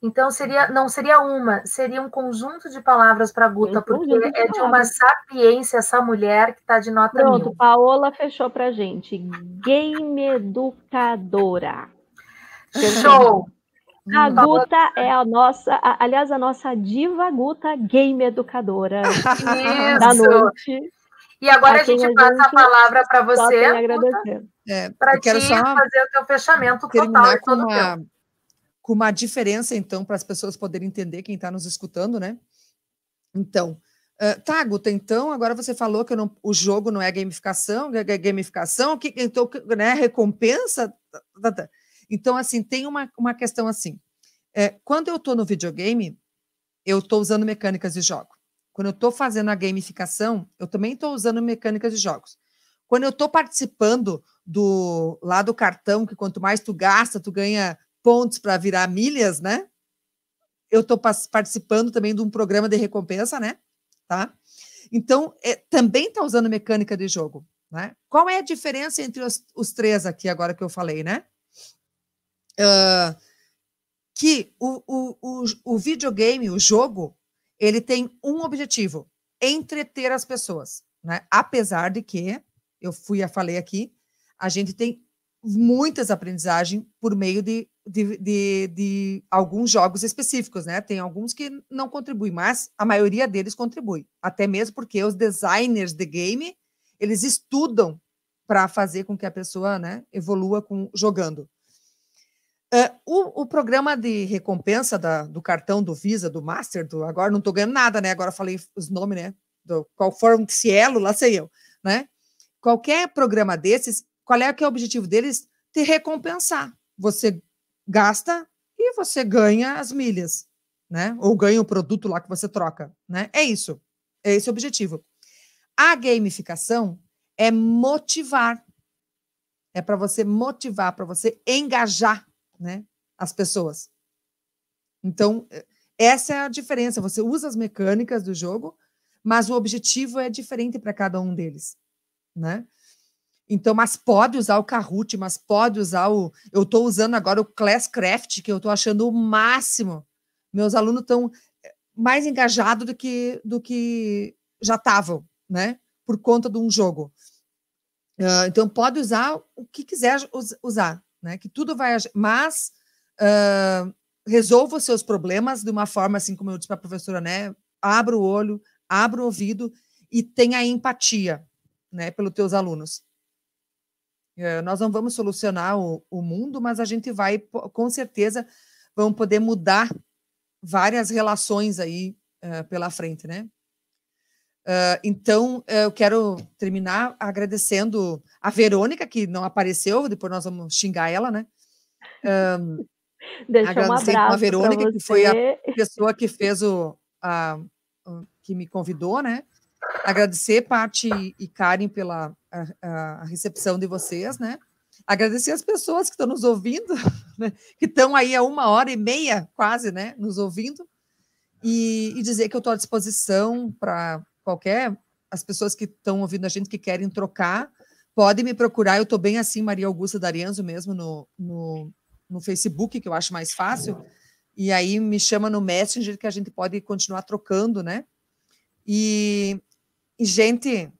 Então seria, não seria uma, seria um conjunto de palavras para Guta, porque é de uma sapiência essa mulher que está de nota Pronto, mil. Paola fechou para gente. Game educadora. Show. A hum, Guta é a nossa, aliás, a nossa diva Guta, game educadora Isso. da noite. E agora a, a gente passa a palavra para você. É, para te só fazer o teu fechamento total e todo com uma, tempo. com uma diferença, então, para as pessoas poderem entender quem está nos escutando, né? Então, uh, tá, Guta, então agora você falou que não, o jogo não é gamificação, é gamificação, que, então, né, recompensa. Tá, tá, tá. Então, assim, tem uma, uma questão assim. É, quando eu estou no videogame, eu estou usando mecânicas de jogo. Quando eu estou fazendo a gamificação, eu também estou usando mecânicas de jogos. Quando eu estou participando do lá do cartão, que quanto mais tu gasta, tu ganha pontos para virar milhas, né? Eu estou participando também de um programa de recompensa, né? Tá? Então, é, também está usando mecânica de jogo. Né? Qual é a diferença entre os, os, três aqui, agora que eu falei, né? Uh, que o, o, o, o videogame, o jogo, ele tem um objetivo: entreter as pessoas. Né? Apesar de que, eu fui a falei aqui, a gente tem muitas aprendizagens por meio de, de, de, de alguns jogos específicos, né? Tem alguns que não contribuem, mas a maioria deles contribui. Até mesmo porque os designers de game, eles estudam para fazer com que a pessoa né, evolua com jogando. Uh, o, o, programa de recompensa da, do cartão do Visa, do Master, do agora não estou ganhando nada, né? Agora falei os nomes, né? Do, qual for um Cielo, lá sei eu, né? Qualquer programa desses, qual é que é o objetivo deles? Te recompensar. Você gasta e você ganha as milhas, né? Ou ganha o produto lá que você troca, né? É isso. É esse o objetivo. A gamificação é motivar. É para você motivar, para você engajar né, as pessoas. Então, eh, essa é a diferença. Você usa as mecânicas do jogo, mas o objetivo é diferente para cada um deles, né? Então, mas pode usar o Kahoot, mas pode usar o. Eu estou usando agora o Classcraft, que eu estou achando o máximo. Meus alunos estão eh, mais engajados do que, do que já estavam, né? Por conta de um jogo. Uh, então, pode usar o que quiser usar né? Que tudo vai. Mas uh, ah, resolva os seus problemas de uma forma, assim como eu disse para a professora, né? Abra o olho, abra o ouvido e tenha empatia, né? Pelos teus alunos. Uh, nós não vamos solucionar o, o mundo, mas a gente vai, com certeza, vão poder mudar várias relações aí uh, pela frente, né? Uh, então, eh, eu quero terminar agradecendo a Verônica, que não apareceu, depois nós vamos xingar ela, né? Um, Deixa agradecer um então a Verônica, que foi a pessoa que fez o. A, que me convidou, né? Agradecer, Paty e Karen, pela a, a recepção de vocês, né? Agradecer as pessoas que estão nos ouvindo, né? que estão aí há uma hora e meia, quase, né? Nos ouvindo. E, e dizer que eu estou à disposição para qualquer, as pessoas que estão ouvindo a gente que querem trocar, podem me procurar. Eu estou bem assim, Maria Augusta D'Arienzo mesmo, no, no, no, Facebook, que eu acho mais fácil. E aí me chama no Messenger que a gente pode continuar trocando, né? E, e gente,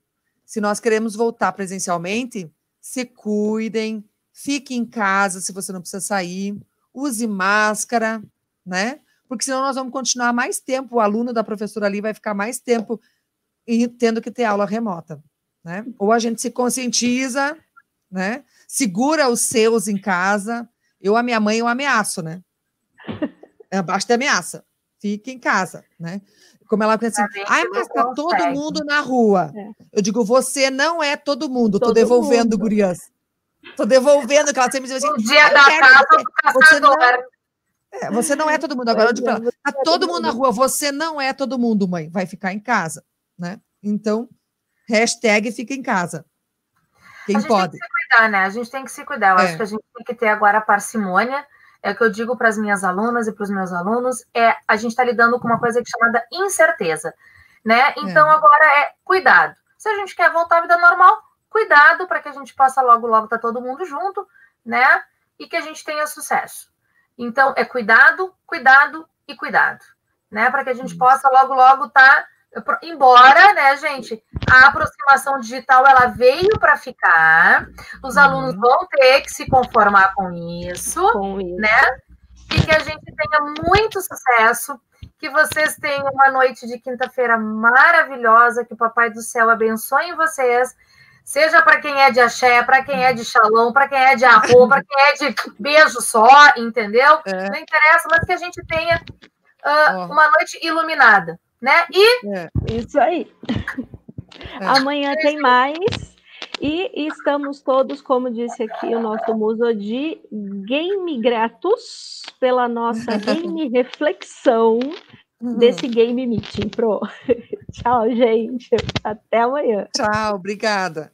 se nós queremos voltar presencialmente, se cuidem, fique em casa se você não precisa sair, use máscara, né? Porque senão nós vamos continuar mais tempo, o aluno da professora ali vai ficar mais tempo e tendo que ter aula remota. Né? Ou a gente se conscientiza, né? segura os seus em casa. Eu, a minha mãe, eu ameaço, né? Abaixo é, da é ameaça. Fica em casa, né? Como ela pensa assim, mas tá todo mundo na rua. É. Eu digo, você não é todo mundo. Todo Tô devolvendo, mundo. gurias. Tô devolvendo que ela sempre diz assim. O dia da casa, você não, é, é, você não é todo mundo. Agora eu digo pra ela, tá todo mundo na rua, você não é todo mundo, mãe. Vai ficar em casa né? Então, hashtag fica em casa. Quem a gente pode. tem que se cuidar, né? A gente tem que se cuidar. Eu é. acho que a gente tem que ter agora a parcimônia. É o que eu digo para as minhas alunas e para os meus alunos, é a gente está lidando com uma coisa é chamada incerteza, né? Então, é. agora é cuidado. Se a gente quer voltar à vida normal, cuidado para que a gente possa logo, logo estar tá todo mundo junto, né? E que a gente tenha sucesso. Então, é cuidado, cuidado e cuidado, né? Para que a gente possa logo, logo estar... Tá embora, né, gente, a aproximação digital ela veio para ficar, os uhum. alunos vão ter que se conformar com isso, com isso, né? E que a gente tenha muito sucesso, que vocês tenham uma noite de quinta-feira maravilhosa, que o Papai do Céu abençoe vocês. Seja para quem é de axé, para quem é de xalão, para quem é de arroz, para quem é de beijo só, entendeu? É. Não interessa, mas que a gente tenha uh, oh. uma noite iluminada né? E é, isso aí. É. Amanhã tem mais. E estamos todos, como disse aqui o nosso muso de game gratos, pela nossa game reflexão desse uhum. game meeting. Pro. Tchau, gente. Até amanhã. Tchau, obrigada.